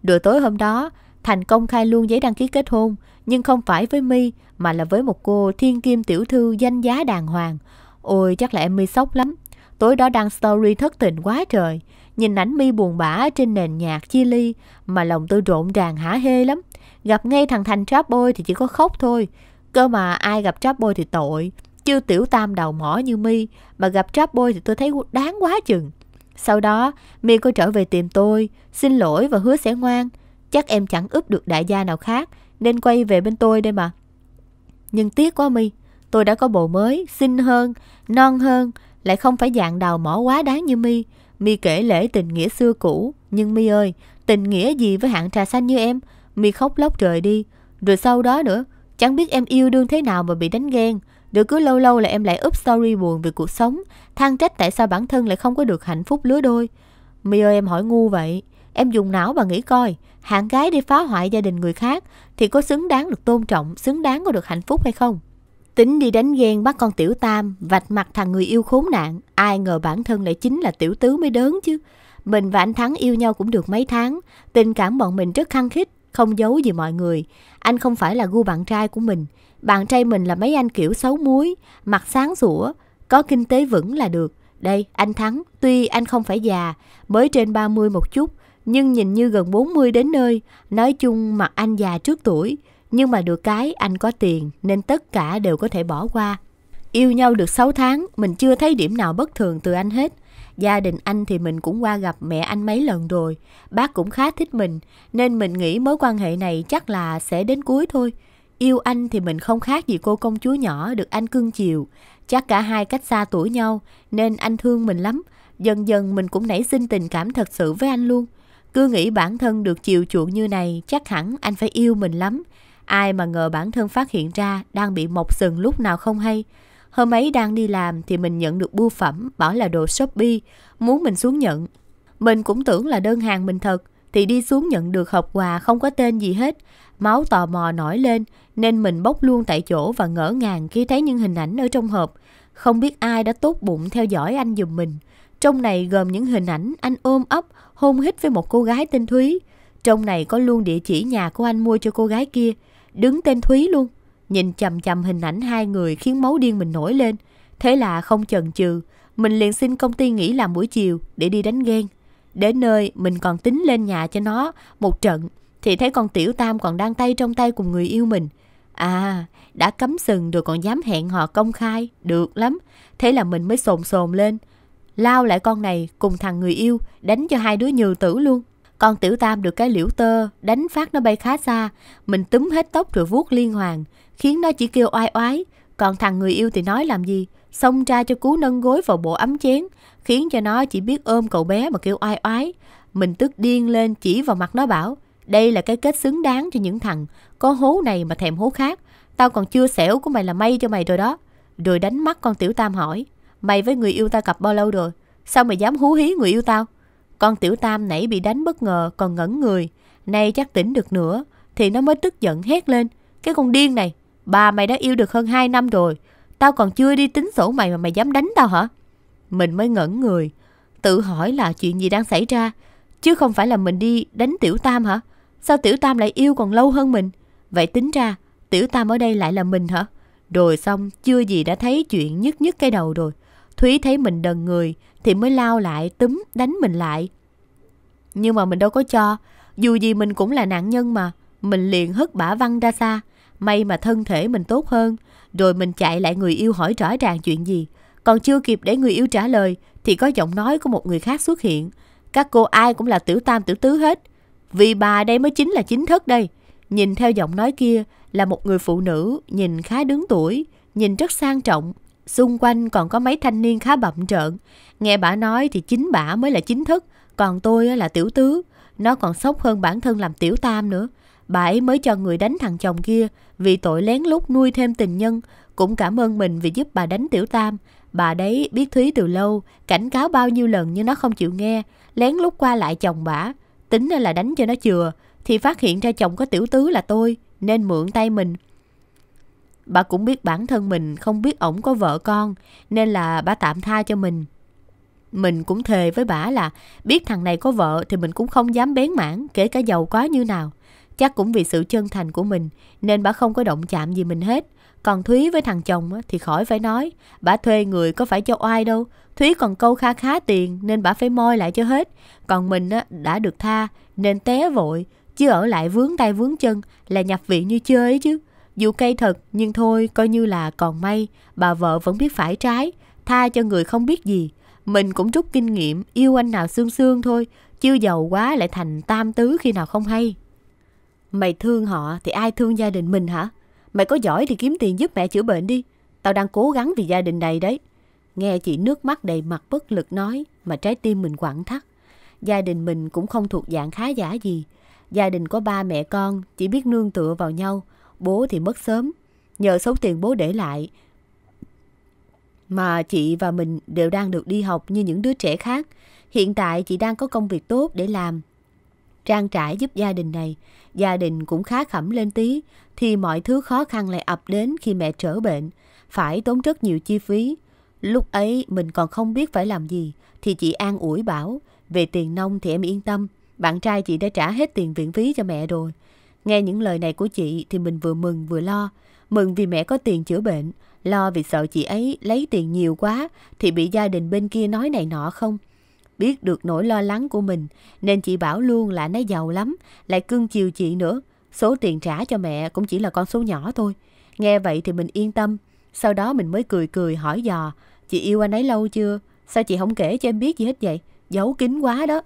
Rồi tối hôm đó, Thành công khai luôn giấy đăng ký kết hôn, nhưng không phải với My mà là với một cô thiên kim tiểu thư danh giá đàng hoàng. Ôi chắc là em My sốc lắm. Tối đó đăng story thất tình quá trời. Nhìn ảnh My buồn bã trên nền nhạc chia ly mà lòng tôi rộn ràng hả hê lắm. Gặp ngay thằng Thành trap boy thì chỉ có khóc thôi. Cơ mà ai gặp trap boy thì tội. Chưa tiểu tam đầu mỏ như My mà gặp trap boy thì tôi thấy đáng quá chừng. Sau đó, My có trở về tìm tôi, xin lỗi và hứa sẽ ngoan. Chắc em chẳng ướp được đại gia nào khác Nên quay về bên tôi đây mà Nhưng tiếc quá mi Tôi đã có bồ mới, xinh hơn, non hơn Lại không phải dạng đào mỏ quá đáng như mi mi kể lễ tình nghĩa xưa cũ Nhưng mi ơi, tình nghĩa gì với hạng trà xanh như em mi khóc lóc trời đi Rồi sau đó nữa Chẳng biết em yêu đương thế nào mà bị đánh ghen Rồi cứ lâu lâu là em lại up story buồn về cuộc sống than trách tại sao bản thân lại không có được hạnh phúc lứa đôi mi ơi em hỏi ngu vậy Em dùng não và nghĩ coi, hạng gái đi phá hoại gia đình người khác thì có xứng đáng được tôn trọng, xứng đáng có được hạnh phúc hay không? Tính đi đánh ghen bắt con tiểu tam, vạch mặt thằng người yêu khốn nạn, ai ngờ bản thân lại chính là tiểu tứ mới đớn chứ. Mình và anh Thắng yêu nhau cũng được mấy tháng, tình cảm bọn mình rất khăng khít, không giấu gì mọi người. Anh không phải là gu bạn trai của mình, bạn trai mình là mấy anh kiểu xấu muối, mặt sáng sủa, có kinh tế vững là được. Đây, anh Thắng, tuy anh không phải già, mới trên 30 một chút, nhưng nhìn như gần 40 đến nơi, nói chung mặt anh già trước tuổi, nhưng mà được cái anh có tiền nên tất cả đều có thể bỏ qua. Yêu nhau được 6 tháng, mình chưa thấy điểm nào bất thường từ anh hết. Gia đình anh thì mình cũng qua gặp mẹ anh mấy lần rồi, bác cũng khá thích mình, nên mình nghĩ mối quan hệ này chắc là sẽ đến cuối thôi. Yêu anh thì mình không khác gì cô công chúa nhỏ được anh cưng chiều. Chắc cả hai cách xa tuổi nhau, nên anh thương mình lắm. Dần dần mình cũng nảy sinh tình cảm thật sự với anh luôn. Cứ nghĩ bản thân được chiều chuộng như này chắc hẳn anh phải yêu mình lắm. Ai mà ngờ bản thân phát hiện ra đang bị mọc sừng lúc nào không hay. Hôm ấy đang đi làm thì mình nhận được bưu phẩm bảo là đồ Shopee, muốn mình xuống nhận. Mình cũng tưởng là đơn hàng mình thật, thì đi xuống nhận được hộp quà không có tên gì hết. Máu tò mò nổi lên nên mình bốc luôn tại chỗ và ngỡ ngàng khi thấy những hình ảnh ở trong hộp. Không biết ai đã tốt bụng theo dõi anh dùm mình. Trong này gồm những hình ảnh anh ôm ấp, hôn hít với một cô gái tên Thúy. Trong này có luôn địa chỉ nhà của anh mua cho cô gái kia, đứng tên Thúy luôn. Nhìn chầm chầm hình ảnh hai người khiến máu điên mình nổi lên. Thế là không chần chừ, mình liền xin công ty nghỉ làm buổi chiều để đi đánh ghen. Đến nơi mình còn tính lên nhà cho nó một trận thì thấy con tiểu tam còn đang tay trong tay cùng người yêu mình. À, đã cấm sừng rồi còn dám hẹn hò công khai, được lắm. Thế là mình mới sồn sồn lên lao lại con này cùng thằng người yêu, đánh cho hai đứa nhừ tử luôn. Con tiểu tam được cái liễu tơ, đánh phát nó bay khá xa, mình túm hết tóc rồi vuốt liên hoàn khiến nó chỉ kêu oai oái. Còn thằng người yêu thì nói làm gì, xông ra cho cú nâng gối vào bộ ấm chén, khiến cho nó chỉ biết ôm cậu bé mà kêu oai oái. Mình tức điên lên chỉ vào mặt nó bảo, đây là cái kết xứng đáng cho những thằng, có hố này mà thèm hố khác, tao còn chưa xẻo của mày là may cho mày rồi đó. Rồi đánh mắt con tiểu tam hỏi, Mày với người yêu tao cặp bao lâu rồi? Sao mày dám hú hí người yêu tao? Con tiểu tam nãy bị đánh bất ngờ còn ngẩn người. Nay chắc tỉnh được nữa. Thì nó mới tức giận hét lên. Cái con điên này. Bà mày đã yêu được hơn 2 năm rồi. Tao còn chưa đi tính sổ mày mà mày dám đánh tao hả? Mình mới ngẩn người. Tự hỏi là chuyện gì đang xảy ra. Chứ không phải là mình đi đánh tiểu tam hả? Sao tiểu tam lại yêu còn lâu hơn mình? Vậy tính ra tiểu tam ở đây lại là mình hả? Rồi xong chưa gì đã thấy chuyện nhức nhức cái đầu rồi. Thúy thấy mình đần người thì mới lao lại túm đánh mình lại. Nhưng mà mình đâu có cho, dù gì mình cũng là nạn nhân mà, mình liền hất bả văng ra xa. May mà thân thể mình tốt hơn, rồi mình chạy lại người yêu hỏi rõ ràng chuyện gì. Còn chưa kịp để người yêu trả lời thì có giọng nói của một người khác xuất hiện. Các cô ai cũng là tiểu tam tiểu tứ hết, vì bà đây mới chính là chính thức đây. Nhìn theo giọng nói kia là một người phụ nữ nhìn khá đứng tuổi, nhìn rất sang trọng, Xung quanh còn có mấy thanh niên khá bậm trợn. Nghe bà nói thì chính bà mới là chính thức, còn tôi là tiểu tứ. Nó còn sốc hơn bản thân làm tiểu tam nữa. Bà ấy mới cho người đánh thằng chồng kia vì tội lén lút nuôi thêm tình nhân. Cũng cảm ơn mình vì giúp bà đánh tiểu tam. Bà đấy biết Thúy từ lâu, cảnh cáo bao nhiêu lần nhưng nó không chịu nghe. Lén lút qua lại chồng bà. Tính là đánh cho nó chừa. Thì phát hiện ra chồng có tiểu tứ là tôi, nên mượn tay mình Bà cũng biết bản thân mình không biết ổng có vợ con Nên là bà tạm tha cho mình Mình cũng thề với bà là Biết thằng này có vợ thì mình cũng không dám bén mảng Kể cả giàu quá như nào Chắc cũng vì sự chân thành của mình Nên bà không có động chạm gì mình hết Còn Thúy với thằng chồng thì khỏi phải nói Bà thuê người có phải cho oai đâu Thúy còn câu kha khá tiền Nên bà phải moi lại cho hết Còn mình đã được tha Nên té vội Chứ ở lại vướng tay vướng chân Là nhập viện như chơi chứ dù cay thật nhưng thôi coi như là còn may, bà vợ vẫn biết phải trái, tha cho người không biết gì. Mình cũng rút kinh nghiệm yêu anh nào xương xương thôi, chưa giàu quá lại thành tam tứ khi nào không hay. Mày thương họ thì ai thương gia đình mình hả? Mày có giỏi thì kiếm tiền giúp mẹ chữa bệnh đi. Tao đang cố gắng vì gia đình này đấy. Nghe chị nước mắt đầy mặt bất lực nói mà trái tim mình quặn thắt. Gia đình mình cũng không thuộc dạng khá giả gì. Gia đình có ba mẹ con chỉ biết nương tựa vào nhau bố thì mất sớm, nhờ số tiền bố để lại. Mà chị và mình đều đang được đi học như những đứa trẻ khác. Hiện tại chị đang có công việc tốt để làm. Trang trải giúp gia đình này, gia đình cũng khá khẩm lên tí, thì mọi thứ khó khăn lại ập đến khi mẹ trở bệnh, phải tốn rất nhiều chi phí. Lúc ấy mình còn không biết phải làm gì, thì chị an ủi bảo, về tiền nông thì em yên tâm, bạn trai chị đã trả hết tiền viện phí cho mẹ rồi. Nghe những lời này của chị thì mình vừa mừng vừa lo. Mừng vì mẹ có tiền chữa bệnh, lo vì sợ chị ấy lấy tiền nhiều quá thì bị gia đình bên kia nói này nọ không. Biết được nỗi lo lắng của mình nên chị bảo luôn là nó giàu lắm, lại cưng chiều chị nữa. Số tiền trả cho mẹ cũng chỉ là con số nhỏ thôi. Nghe vậy thì mình yên tâm. Sau đó mình mới cười cười hỏi dò, chị yêu anh ấy lâu chưa? Sao chị không kể cho em biết gì hết vậy? Giấu kín quá đó.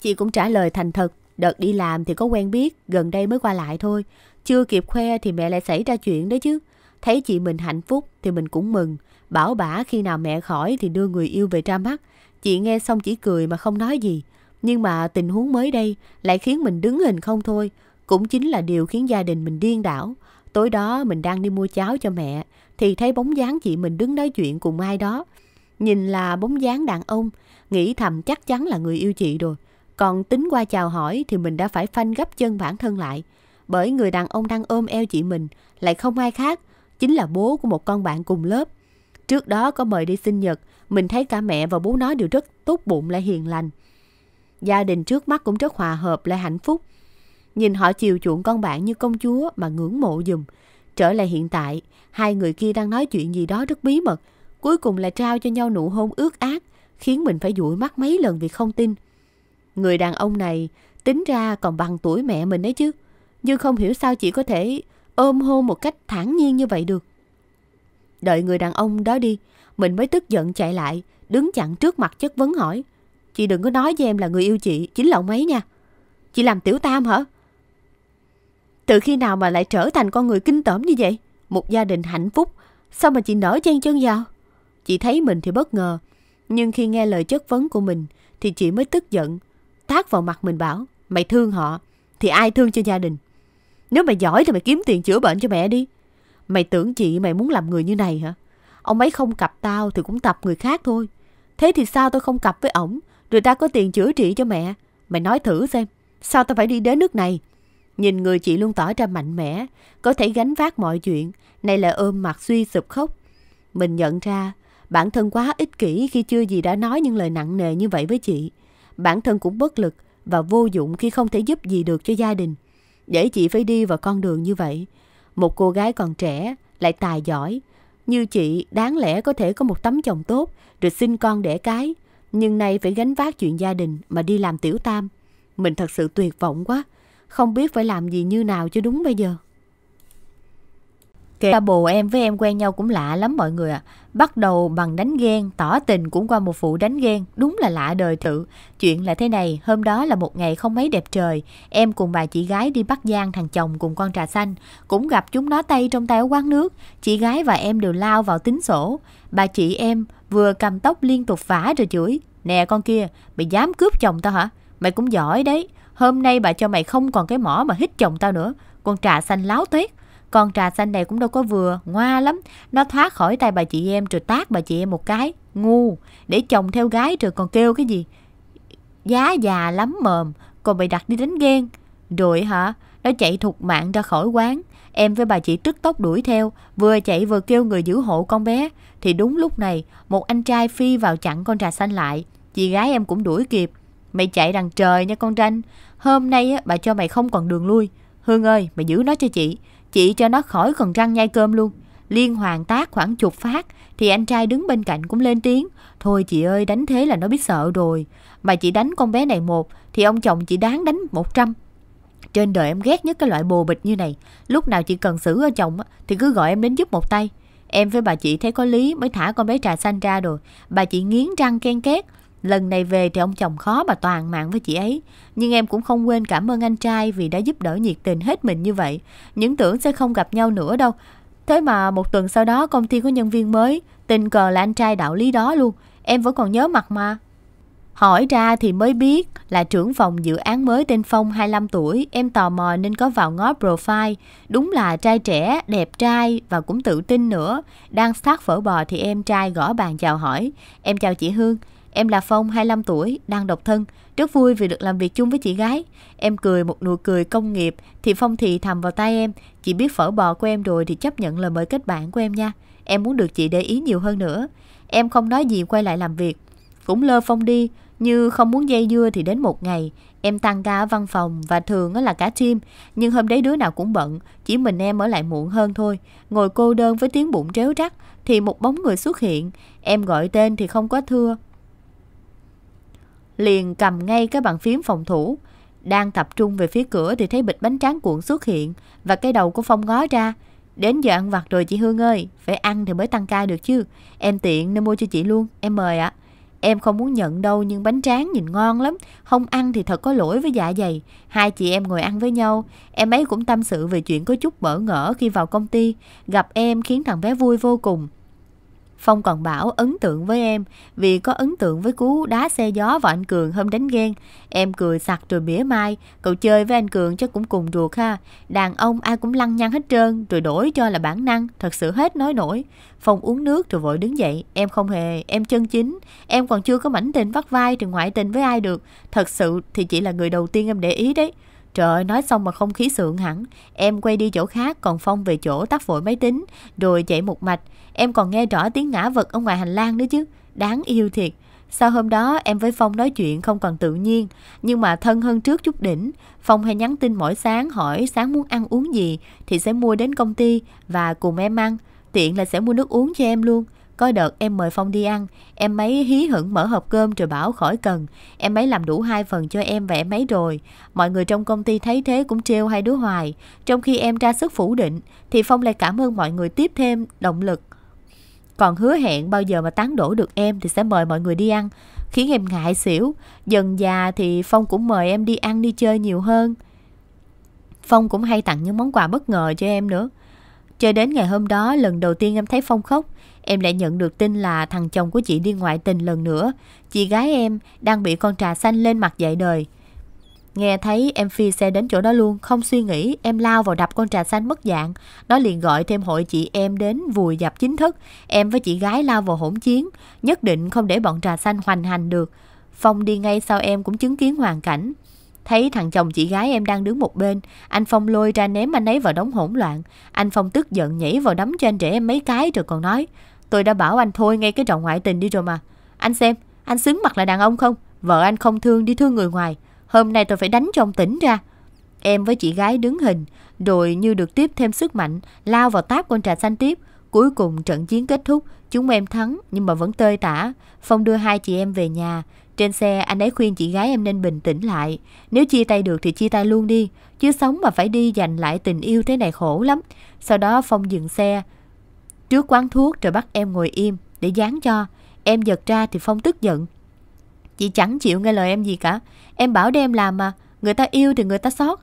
Chị cũng trả lời thành thật Đợt đi làm thì có quen biết, gần đây mới qua lại thôi. Chưa kịp khoe thì mẹ lại xảy ra chuyện đó chứ. Thấy chị mình hạnh phúc thì mình cũng mừng. Bảo bả khi nào mẹ khỏi thì đưa người yêu về ra mắt. Chị nghe xong chỉ cười mà không nói gì. Nhưng mà tình huống mới đây lại khiến mình đứng hình không thôi. Cũng chính là điều khiến gia đình mình điên đảo. Tối đó mình đang đi mua cháo cho mẹ thì thấy bóng dáng chị mình đứng nói chuyện cùng ai đó. Nhìn là bóng dáng đàn ông, nghĩ thầm chắc chắn là người yêu chị rồi. Còn tính qua chào hỏi thì mình đã phải phanh gấp chân bản thân lại. Bởi người đàn ông đang ôm eo chị mình lại không ai khác, chính là bố của một con bạn cùng lớp. Trước đó có mời đi sinh nhật, mình thấy cả mẹ và bố nó đều rất tốt bụng lại hiền lành. Gia đình trước mắt cũng rất hòa hợp lại hạnh phúc. Nhìn họ chiều chuộng con bạn như công chúa mà ngưỡng mộ dùm. Trở lại hiện tại, hai người kia đang nói chuyện gì đó rất bí mật. Cuối cùng là trao cho nhau nụ hôn ước ác khiến mình phải dụi mắt mấy lần vì không tin. Người đàn ông này tính ra còn bằng tuổi mẹ mình đấy chứ. Nhưng không hiểu sao chị có thể ôm hôn một cách thản nhiên như vậy được. Đợi người đàn ông đó đi, mình mới tức giận chạy lại, đứng chặn trước mặt chất vấn hỏi. Chị đừng có nói với em là người yêu chị, chính là ông ấy nha. Chị làm tiểu tam hả? Từ khi nào mà lại trở thành con người kinh tởm như vậy? Một gia đình hạnh phúc, sao mà chị nở chen chân vào? Chị thấy mình thì bất ngờ, nhưng khi nghe lời chất vấn của mình thì chị mới tức giận, tát vào mặt mình bảo mày thương họ thì ai thương cho gia đình nếu mày giỏi thì mày kiếm tiền chữa bệnh cho mẹ đi mày tưởng chị mày muốn làm người như này hả ông ấy không cặp tao thì cũng tập người khác thôi thế thì sao tao không cặp với ổng rồi tao có tiền chữa trị cho mẹ mày nói thử xem sao tao phải đi đến nước này nhìn người chị luôn tỏ ra mạnh mẽ có thể gánh vác mọi chuyện nay là ôm mặt suy sụp khóc mình nhận ra bản thân quá ích kỷ khi chưa gì đã nói những lời nặng nề như vậy với chị bản thân cũng bất lực và vô dụng khi không thể giúp gì được cho gia đình. Để chị phải đi vào con đường như vậy, một cô gái còn trẻ, lại tài giỏi, như chị đáng lẽ có thể có một tấm chồng tốt rồi sinh con đẻ cái, nhưng nay phải gánh vác chuyện gia đình mà đi làm tiểu tam. Mình thật sự tuyệt vọng quá, không biết phải làm gì như nào cho đúng bây giờ. Kể cả bồ em với em quen nhau cũng lạ lắm mọi người ạ. À. Bắt đầu bằng đánh ghen, tỏ tình cũng qua một vụ đánh ghen, đúng là lạ đời tự. Chuyện là thế này, hôm đó là một ngày không mấy đẹp trời, em cùng bà chị gái đi bắt Giang thằng chồng cùng con trà xanh, cũng gặp chúng nó tay trong tay ở quán nước, chị gái và em đều lao vào tính sổ. Bà chị em vừa cầm tóc liên tục vả rồi chửi, nè con kia, mày dám cướp chồng tao hả? Mày cũng giỏi đấy, hôm nay bà cho mày không còn cái mỏ mà hít chồng tao nữa, con trà xanh láo tuyết con trà xanh này cũng đâu có vừa, ngoa lắm. Nó thoát khỏi tay bà chị em rồi tát bà chị em một cái. Ngu, để chồng theo gái rồi còn kêu cái gì? Giá già lắm mờm, còn bị đặt đi đánh ghen. Rồi hả? Nó chạy thục mạng ra khỏi quán. Em với bà chị tức tốc đuổi theo, vừa chạy vừa kêu người giữ hộ con bé. Thì đúng lúc này, một anh trai phi vào chặn con trà xanh lại. Chị gái em cũng đuổi kịp. Mày chạy đằng trời nha con tranh. Hôm nay á, bà cho mày không còn đường lui. Hương ơi, mày giữ nó cho chị chị cho nó khỏi còn răng nhai cơm luôn liên hoàn tác khoảng chục phát thì anh trai đứng bên cạnh cũng lên tiếng thôi chị ơi đánh thế là nó biết sợ rồi mà chị đánh con bé này một thì ông chồng chị đáng đánh một trăm trên đời em ghét nhất cái loại bồ bịch như này lúc nào chị cần xử ở chồng thì cứ gọi em đến giúp một tay em với bà chị thấy có lý mới thả con bé trà xanh ra rồi bà chị nghiến răng ken két Lần này về thì ông chồng khó mà toàn mạng với chị ấy. Nhưng em cũng không quên cảm ơn anh trai vì đã giúp đỡ nhiệt tình hết mình như vậy. Những tưởng sẽ không gặp nhau nữa đâu. Thế mà một tuần sau đó công ty có nhân viên mới, tình cờ là anh trai đạo lý đó luôn. Em vẫn còn nhớ mặt mà. Hỏi ra thì mới biết là trưởng phòng dự án mới tên Phong 25 tuổi, em tò mò nên có vào ngó profile. Đúng là trai trẻ, đẹp trai và cũng tự tin nữa. Đang sát phở bò thì em trai gõ bàn chào hỏi. Em chào chị Hương, Em là Phong, 25 tuổi, đang độc thân, rất vui vì được làm việc chung với chị gái. Em cười một nụ cười công nghiệp, thì Phong thì thầm vào tay em, chị biết phở bò của em rồi thì chấp nhận lời mời kết bạn của em nha. Em muốn được chị để ý nhiều hơn nữa. Em không nói gì quay lại làm việc, cũng lơ Phong đi, như không muốn dây dưa thì đến một ngày. Em tăng ca ở văn phòng và thường là cả team, nhưng hôm đấy đứa nào cũng bận, chỉ mình em ở lại muộn hơn thôi. Ngồi cô đơn với tiếng bụng tréo rắc, thì một bóng người xuất hiện. Em gọi tên thì không có thưa, liền cầm ngay cái bàn phím phòng thủ. Đang tập trung về phía cửa thì thấy bịch bánh tráng cuộn xuất hiện và cái đầu của Phong ngó ra. Đến giờ ăn vặt rồi chị Hương ơi, phải ăn thì mới tăng ca được chứ. Em tiện nên mua cho chị luôn, em mời ạ. À. Em không muốn nhận đâu nhưng bánh tráng nhìn ngon lắm, không ăn thì thật có lỗi với dạ dày. Hai chị em ngồi ăn với nhau, em ấy cũng tâm sự về chuyện có chút bỡ ngỡ khi vào công ty. Gặp em khiến thằng bé vui vô cùng. Phong còn bảo ấn tượng với em vì có ấn tượng với cú đá xe gió và anh Cường hôm đánh ghen. Em cười sặc rồi mỉa mai, cậu chơi với anh Cường chắc cũng cùng ruột ha. Đàn ông ai cũng lăng nhăng hết trơn rồi đổi cho là bản năng, thật sự hết nói nổi. Phong uống nước rồi vội đứng dậy, em không hề, em chân chính, em còn chưa có mảnh tình vắt vai thì ngoại tình với ai được. Thật sự thì chỉ là người đầu tiên em để ý đấy. Trời ơi, nói xong mà không khí sượng hẳn. Em quay đi chỗ khác, còn Phong về chỗ tắt vội máy tính, rồi chạy một mạch. Em còn nghe rõ tiếng ngã vật ở ngoài hành lang nữa chứ. Đáng yêu thiệt. Sau hôm đó em với Phong nói chuyện không còn tự nhiên Nhưng mà thân hơn trước chút đỉnh Phong hay nhắn tin mỗi sáng hỏi sáng muốn ăn uống gì Thì sẽ mua đến công ty và cùng em ăn Tiện là sẽ mua nước uống cho em luôn có đợt em mời Phong đi ăn, em mấy hí hửng mở hộp cơm rồi bảo khỏi cần. Em mấy làm đủ hai phần cho em và em mấy rồi. Mọi người trong công ty thấy thế cũng trêu hai đứa hoài. Trong khi em ra sức phủ định, thì Phong lại cảm ơn mọi người tiếp thêm động lực. Còn hứa hẹn bao giờ mà tán đổ được em thì sẽ mời mọi người đi ăn, khiến em ngại xỉu. Dần già thì Phong cũng mời em đi ăn đi chơi nhiều hơn. Phong cũng hay tặng những món quà bất ngờ cho em nữa. Cho đến ngày hôm đó, lần đầu tiên em thấy Phong khóc, em lại nhận được tin là thằng chồng của chị đi ngoại tình lần nữa. Chị gái em đang bị con trà xanh lên mặt dạy đời. Nghe thấy em phi xe đến chỗ đó luôn, không suy nghĩ, em lao vào đập con trà xanh mất dạng. Nó liền gọi thêm hội chị em đến vùi dập chính thức. Em với chị gái lao vào hỗn chiến, nhất định không để bọn trà xanh hoành hành được. Phong đi ngay sau em cũng chứng kiến hoàn cảnh. Thấy thằng chồng chị gái em đang đứng một bên, anh Phong lôi ra ném anh ấy vào đống hỗn loạn. Anh Phong tức giận nhảy vào đấm cho anh rể em mấy cái rồi còn nói, Tôi đã bảo anh thôi ngay cái trò ngoại tình đi rồi mà. Anh xem, anh xứng mặt là đàn ông không? Vợ anh không thương đi thương người ngoài. Hôm nay tôi phải đánh cho ông tỉnh ra. Em với chị gái đứng hình, rồi như được tiếp thêm sức mạnh, lao vào táp con trà xanh tiếp. Cuối cùng trận chiến kết thúc, chúng em thắng nhưng mà vẫn tơi tả. Phong đưa hai chị em về nhà. Trên xe anh ấy khuyên chị gái em nên bình tĩnh lại. Nếu chia tay được thì chia tay luôn đi. Chứ sống mà phải đi giành lại tình yêu thế này khổ lắm. Sau đó Phong dừng xe, trước quán thuốc rồi bắt em ngồi im để dán cho. Em giật ra thì Phong tức giận. Chị chẳng chịu nghe lời em gì cả. Em bảo đem làm mà. Người ta yêu thì người ta sót.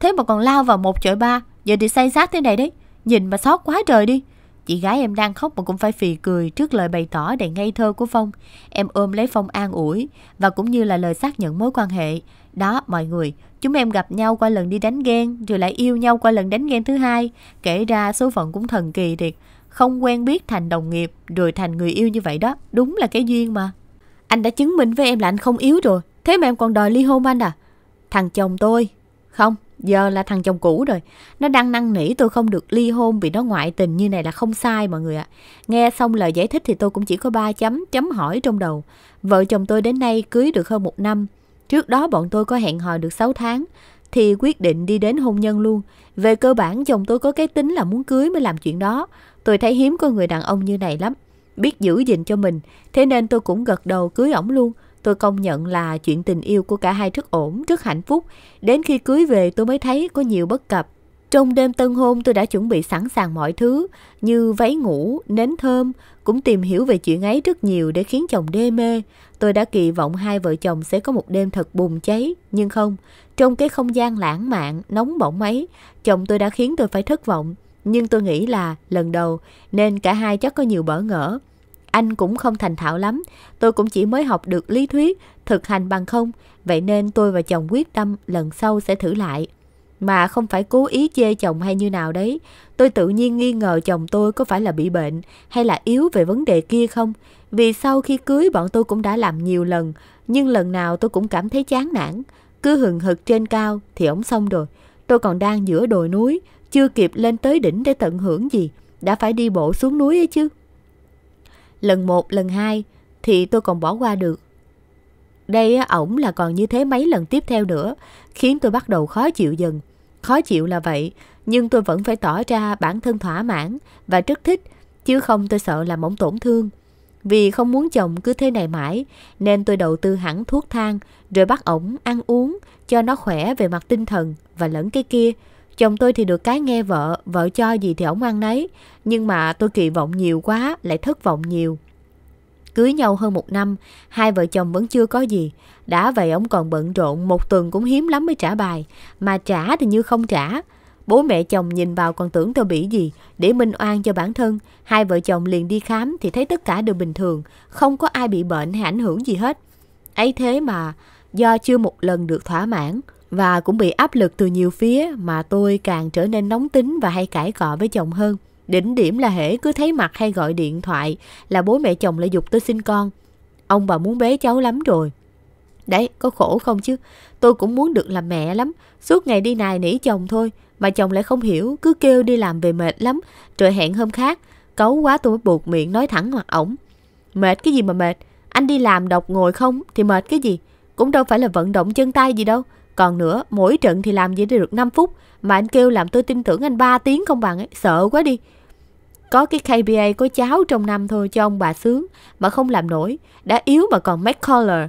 Thế mà còn lao vào một chọi ba. Giờ thì say sát thế này đấy. Nhìn mà sót quá trời đi. Chị gái em đang khóc mà cũng phải phì cười trước lời bày tỏ đầy ngây thơ của Phong. Em ôm lấy Phong an ủi và cũng như là lời xác nhận mối quan hệ. Đó, mọi người, chúng em gặp nhau qua lần đi đánh ghen, rồi lại yêu nhau qua lần đánh ghen thứ hai. Kể ra số phận cũng thần kỳ thiệt không quen biết thành đồng nghiệp rồi thành người yêu như vậy đó đúng là cái duyên mà anh đã chứng minh với em là anh không yếu rồi thế mà em còn đòi ly hôn anh à thằng chồng tôi không giờ là thằng chồng cũ rồi nó đang năn nỉ tôi không được ly hôn vì nó ngoại tình như này là không sai mọi người ạ nghe xong lời giải thích thì tôi cũng chỉ có ba chấm chấm hỏi trong đầu vợ chồng tôi đến nay cưới được hơn một năm trước đó bọn tôi có hẹn hò được 6 tháng thì quyết định đi đến hôn nhân luôn về cơ bản chồng tôi có cái tính là muốn cưới mới làm chuyện đó Tôi thấy hiếm có người đàn ông như này lắm, biết giữ gìn cho mình, thế nên tôi cũng gật đầu cưới ổng luôn. Tôi công nhận là chuyện tình yêu của cả hai rất ổn, rất hạnh phúc. Đến khi cưới về tôi mới thấy có nhiều bất cập. Trong đêm tân hôn tôi đã chuẩn bị sẵn sàng mọi thứ như váy ngủ, nến thơm, cũng tìm hiểu về chuyện ấy rất nhiều để khiến chồng đê mê. Tôi đã kỳ vọng hai vợ chồng sẽ có một đêm thật bùng cháy, nhưng không. Trong cái không gian lãng mạn, nóng bỏng ấy, chồng tôi đã khiến tôi phải thất vọng nhưng tôi nghĩ là lần đầu nên cả hai chắc có nhiều bỡ ngỡ. Anh cũng không thành thạo lắm, tôi cũng chỉ mới học được lý thuyết, thực hành bằng không, vậy nên tôi và chồng quyết tâm lần sau sẽ thử lại. Mà không phải cố ý chê chồng hay như nào đấy, tôi tự nhiên nghi ngờ chồng tôi có phải là bị bệnh hay là yếu về vấn đề kia không, vì sau khi cưới bọn tôi cũng đã làm nhiều lần, nhưng lần nào tôi cũng cảm thấy chán nản, cứ hừng hực trên cao thì ổng xong rồi, Tôi còn đang giữa đồi núi, chưa kịp lên tới đỉnh để tận hưởng gì, đã phải đi bộ xuống núi ấy chứ. Lần một, lần hai thì tôi còn bỏ qua được. Đây ổng là còn như thế mấy lần tiếp theo nữa, khiến tôi bắt đầu khó chịu dần. Khó chịu là vậy, nhưng tôi vẫn phải tỏ ra bản thân thỏa mãn và rất thích, chứ không tôi sợ là ổng tổn thương. Vì không muốn chồng cứ thế này mãi, nên tôi đầu tư hẳn thuốc thang, rồi bắt ổng ăn uống, cho nó khỏe về mặt tinh thần và lẫn cái kia. Chồng tôi thì được cái nghe vợ, vợ cho gì thì ổng ăn nấy, nhưng mà tôi kỳ vọng nhiều quá, lại thất vọng nhiều. Cưới nhau hơn một năm, hai vợ chồng vẫn chưa có gì. Đã vậy ông còn bận rộn, một tuần cũng hiếm lắm mới trả bài. Mà trả thì như không trả. Bố mẹ chồng nhìn vào còn tưởng tôi bị gì, để minh oan cho bản thân. Hai vợ chồng liền đi khám thì thấy tất cả đều bình thường, không có ai bị bệnh hay ảnh hưởng gì hết. Ấy thế mà, do chưa một lần được thỏa mãn và cũng bị áp lực từ nhiều phía mà tôi càng trở nên nóng tính và hay cãi cọ với chồng hơn. Đỉnh điểm là hễ cứ thấy mặt hay gọi điện thoại là bố mẹ chồng lại dục tôi sinh con. Ông bà muốn bế cháu lắm rồi. Đấy, có khổ không chứ? Tôi cũng muốn được làm mẹ lắm, suốt ngày đi nài nỉ chồng thôi. Mà chồng lại không hiểu, cứ kêu đi làm về mệt lắm, rồi hẹn hôm khác. Cấu quá tôi mới buộc miệng nói thẳng mặt ổng. Mệt cái gì mà mệt, anh đi làm độc ngồi không thì mệt cái gì. Cũng đâu phải là vận động chân tay gì đâu. Còn nữa, mỗi trận thì làm gì được 5 phút, mà anh kêu làm tôi tin tưởng anh 3 tiếng không bằng ấy, sợ quá đi. Có cái KPA có cháo trong năm thôi cho ông bà sướng, mà không làm nổi, đã yếu mà còn mắc collar.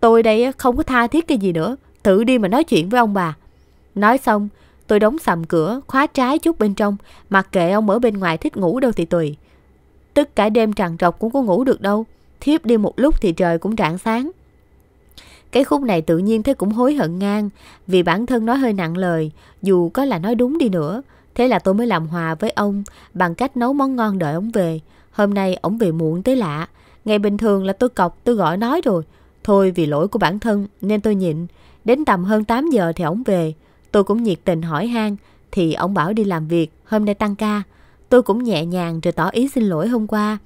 Tôi đây không có tha thiết cái gì nữa, tự đi mà nói chuyện với ông bà. Nói xong, Tôi đóng sầm cửa, khóa trái chút bên trong, mặc kệ ông ở bên ngoài thích ngủ đâu thì tùy. tất cả đêm tràn trọc cũng có ngủ được đâu, thiếp đi một lúc thì trời cũng rạng sáng. Cái khúc này tự nhiên thế cũng hối hận ngang, vì bản thân nói hơi nặng lời, dù có là nói đúng đi nữa. Thế là tôi mới làm hòa với ông bằng cách nấu món ngon đợi ông về. Hôm nay ông về muộn tới lạ. Ngày bình thường là tôi cọc, tôi gọi nói rồi. Thôi vì lỗi của bản thân nên tôi nhịn. Đến tầm hơn 8 giờ thì ông về. Tôi cũng nhiệt tình hỏi han thì ông bảo đi làm việc, hôm nay tăng ca. Tôi cũng nhẹ nhàng rồi tỏ ý xin lỗi hôm qua.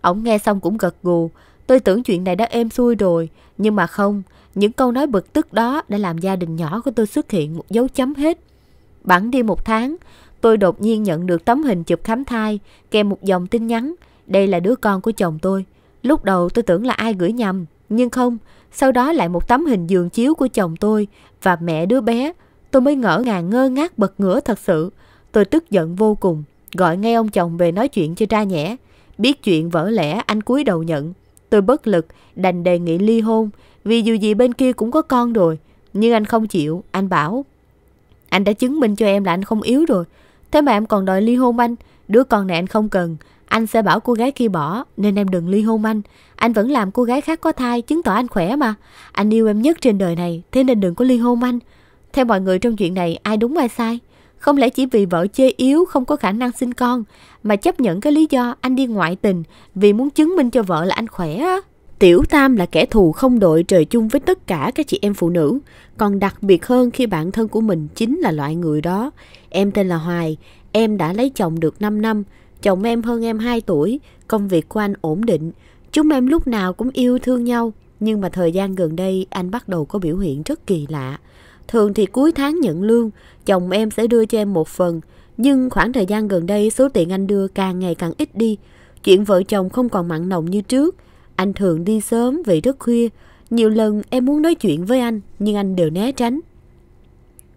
Ông nghe xong cũng gật gù, tôi tưởng chuyện này đã êm xuôi rồi, nhưng mà không, những câu nói bực tức đó đã làm gia đình nhỏ của tôi xuất hiện một dấu chấm hết. bản đi một tháng, tôi đột nhiên nhận được tấm hình chụp khám thai kèm một dòng tin nhắn. Đây là đứa con của chồng tôi. Lúc đầu tôi tưởng là ai gửi nhầm, nhưng không. Sau đó lại một tấm hình giường chiếu của chồng tôi và mẹ đứa bé Tôi mới ngỡ ngàng ngơ ngác bật ngửa thật sự. Tôi tức giận vô cùng, gọi ngay ông chồng về nói chuyện cho ra nhẽ. Biết chuyện vỡ lẽ anh cúi đầu nhận. Tôi bất lực, đành đề nghị ly hôn, vì dù gì bên kia cũng có con rồi. Nhưng anh không chịu, anh bảo. Anh đã chứng minh cho em là anh không yếu rồi. Thế mà em còn đòi ly hôn anh, đứa con này anh không cần. Anh sẽ bảo cô gái kia bỏ, nên em đừng ly hôn anh. Anh vẫn làm cô gái khác có thai, chứng tỏ anh khỏe mà. Anh yêu em nhất trên đời này, thế nên đừng có ly hôn anh. Theo mọi người trong chuyện này ai đúng ai sai? Không lẽ chỉ vì vợ chê yếu không có khả năng sinh con mà chấp nhận cái lý do anh đi ngoại tình vì muốn chứng minh cho vợ là anh khỏe á? Tiểu Tam là kẻ thù không đội trời chung với tất cả các chị em phụ nữ, còn đặc biệt hơn khi bạn thân của mình chính là loại người đó. Em tên là Hoài, em đã lấy chồng được 5 năm, chồng em hơn em 2 tuổi, công việc của anh ổn định. Chúng em lúc nào cũng yêu thương nhau, nhưng mà thời gian gần đây anh bắt đầu có biểu hiện rất kỳ lạ. Thường thì cuối tháng nhận lương, chồng em sẽ đưa cho em một phần. Nhưng khoảng thời gian gần đây số tiền anh đưa càng ngày càng ít đi. Chuyện vợ chồng không còn mặn nồng như trước. Anh thường đi sớm vì rất khuya. Nhiều lần em muốn nói chuyện với anh nhưng anh đều né tránh.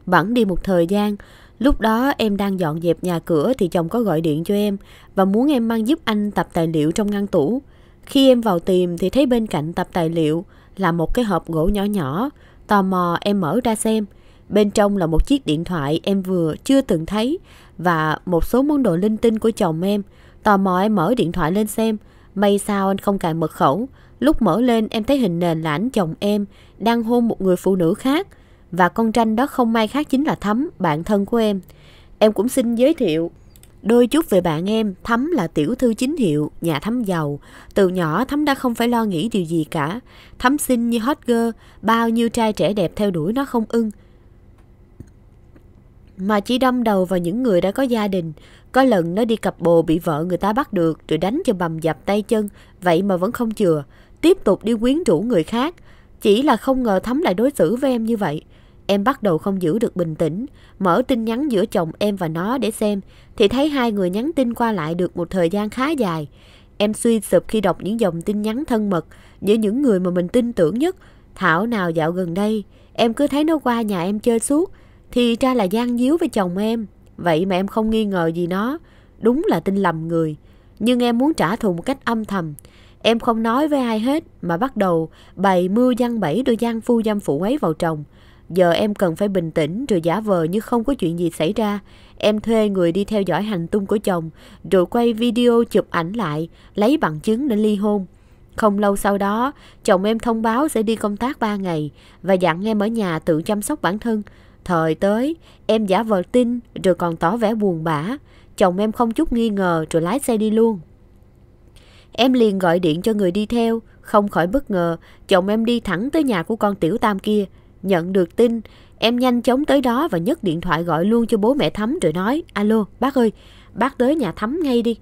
Bẵng đi một thời gian, lúc đó em đang dọn dẹp nhà cửa thì chồng có gọi điện cho em và muốn em mang giúp anh tập tài liệu trong ngăn tủ. Khi em vào tìm thì thấy bên cạnh tập tài liệu là một cái hộp gỗ nhỏ nhỏ, Tò mò em mở ra xem. Bên trong là một chiếc điện thoại em vừa chưa từng thấy và một số món đồ linh tinh của chồng em. Tò mò em mở điện thoại lên xem. May sao anh không cài mật khẩu. Lúc mở lên em thấy hình nền là ảnh chồng em đang hôn một người phụ nữ khác. Và con tranh đó không may khác chính là Thắm, bạn thân của em. Em cũng xin giới thiệu Đôi chút về bạn em, Thắm là tiểu thư chính hiệu, nhà Thắm giàu. Từ nhỏ Thắm đã không phải lo nghĩ điều gì cả. Thắm xinh như hot girl, bao nhiêu trai trẻ đẹp theo đuổi nó không ưng. Mà chỉ đâm đầu vào những người đã có gia đình. Có lần nó đi cặp bồ bị vợ người ta bắt được rồi đánh cho bầm dập tay chân, vậy mà vẫn không chừa. Tiếp tục đi quyến rũ người khác. Chỉ là không ngờ Thắm lại đối xử với em như vậy. Em bắt đầu không giữ được bình tĩnh, mở tin nhắn giữa chồng em và nó để xem, thì thấy hai người nhắn tin qua lại được một thời gian khá dài. Em suy sụp khi đọc những dòng tin nhắn thân mật giữa những người mà mình tin tưởng nhất. Thảo nào dạo gần đây, em cứ thấy nó qua nhà em chơi suốt, thì ra là gian díu với chồng em. Vậy mà em không nghi ngờ gì nó, đúng là tin lầm người. Nhưng em muốn trả thù một cách âm thầm. Em không nói với ai hết mà bắt đầu bày mưa gian bẫy đôi gian phu dâm phụ ấy vào chồng. Giờ em cần phải bình tĩnh rồi giả vờ như không có chuyện gì xảy ra. Em thuê người đi theo dõi hành tung của chồng, rồi quay video chụp ảnh lại, lấy bằng chứng để ly hôn. Không lâu sau đó, chồng em thông báo sẽ đi công tác ba ngày và dặn em ở nhà tự chăm sóc bản thân. Thời tới, em giả vờ tin rồi còn tỏ vẻ buồn bã. Chồng em không chút nghi ngờ rồi lái xe đi luôn. Em liền gọi điện cho người đi theo, không khỏi bất ngờ, chồng em đi thẳng tới nhà của con tiểu tam kia, Nhận được tin, em nhanh chóng tới đó và nhấc điện thoại gọi luôn cho bố mẹ Thắm rồi nói Alo, bác ơi, bác tới nhà Thắm ngay đi.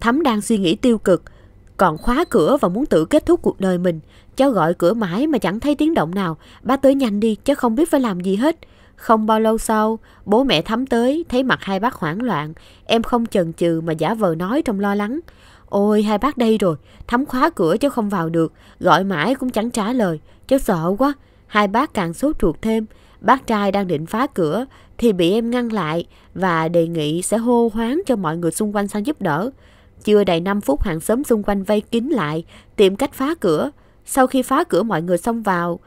Thắm đang suy nghĩ tiêu cực, còn khóa cửa và muốn tự kết thúc cuộc đời mình. Cháu gọi cửa mãi mà chẳng thấy tiếng động nào. Bác tới nhanh đi, cháu không biết phải làm gì hết. Không bao lâu sau, bố mẹ Thắm tới, thấy mặt hai bác hoảng loạn. Em không chần chừ mà giả vờ nói trong lo lắng. Ôi hai bác đây rồi, thắm khóa cửa chứ không vào được, gọi mãi cũng chẳng trả lời, cháu sợ quá. Hai bác càng sốt ruột thêm, bác trai đang định phá cửa thì bị em ngăn lại và đề nghị sẽ hô hoáng cho mọi người xung quanh sang giúp đỡ. Chưa đầy 5 phút hàng xóm xung quanh vây kín lại, tìm cách phá cửa. Sau khi phá cửa mọi người xông vào,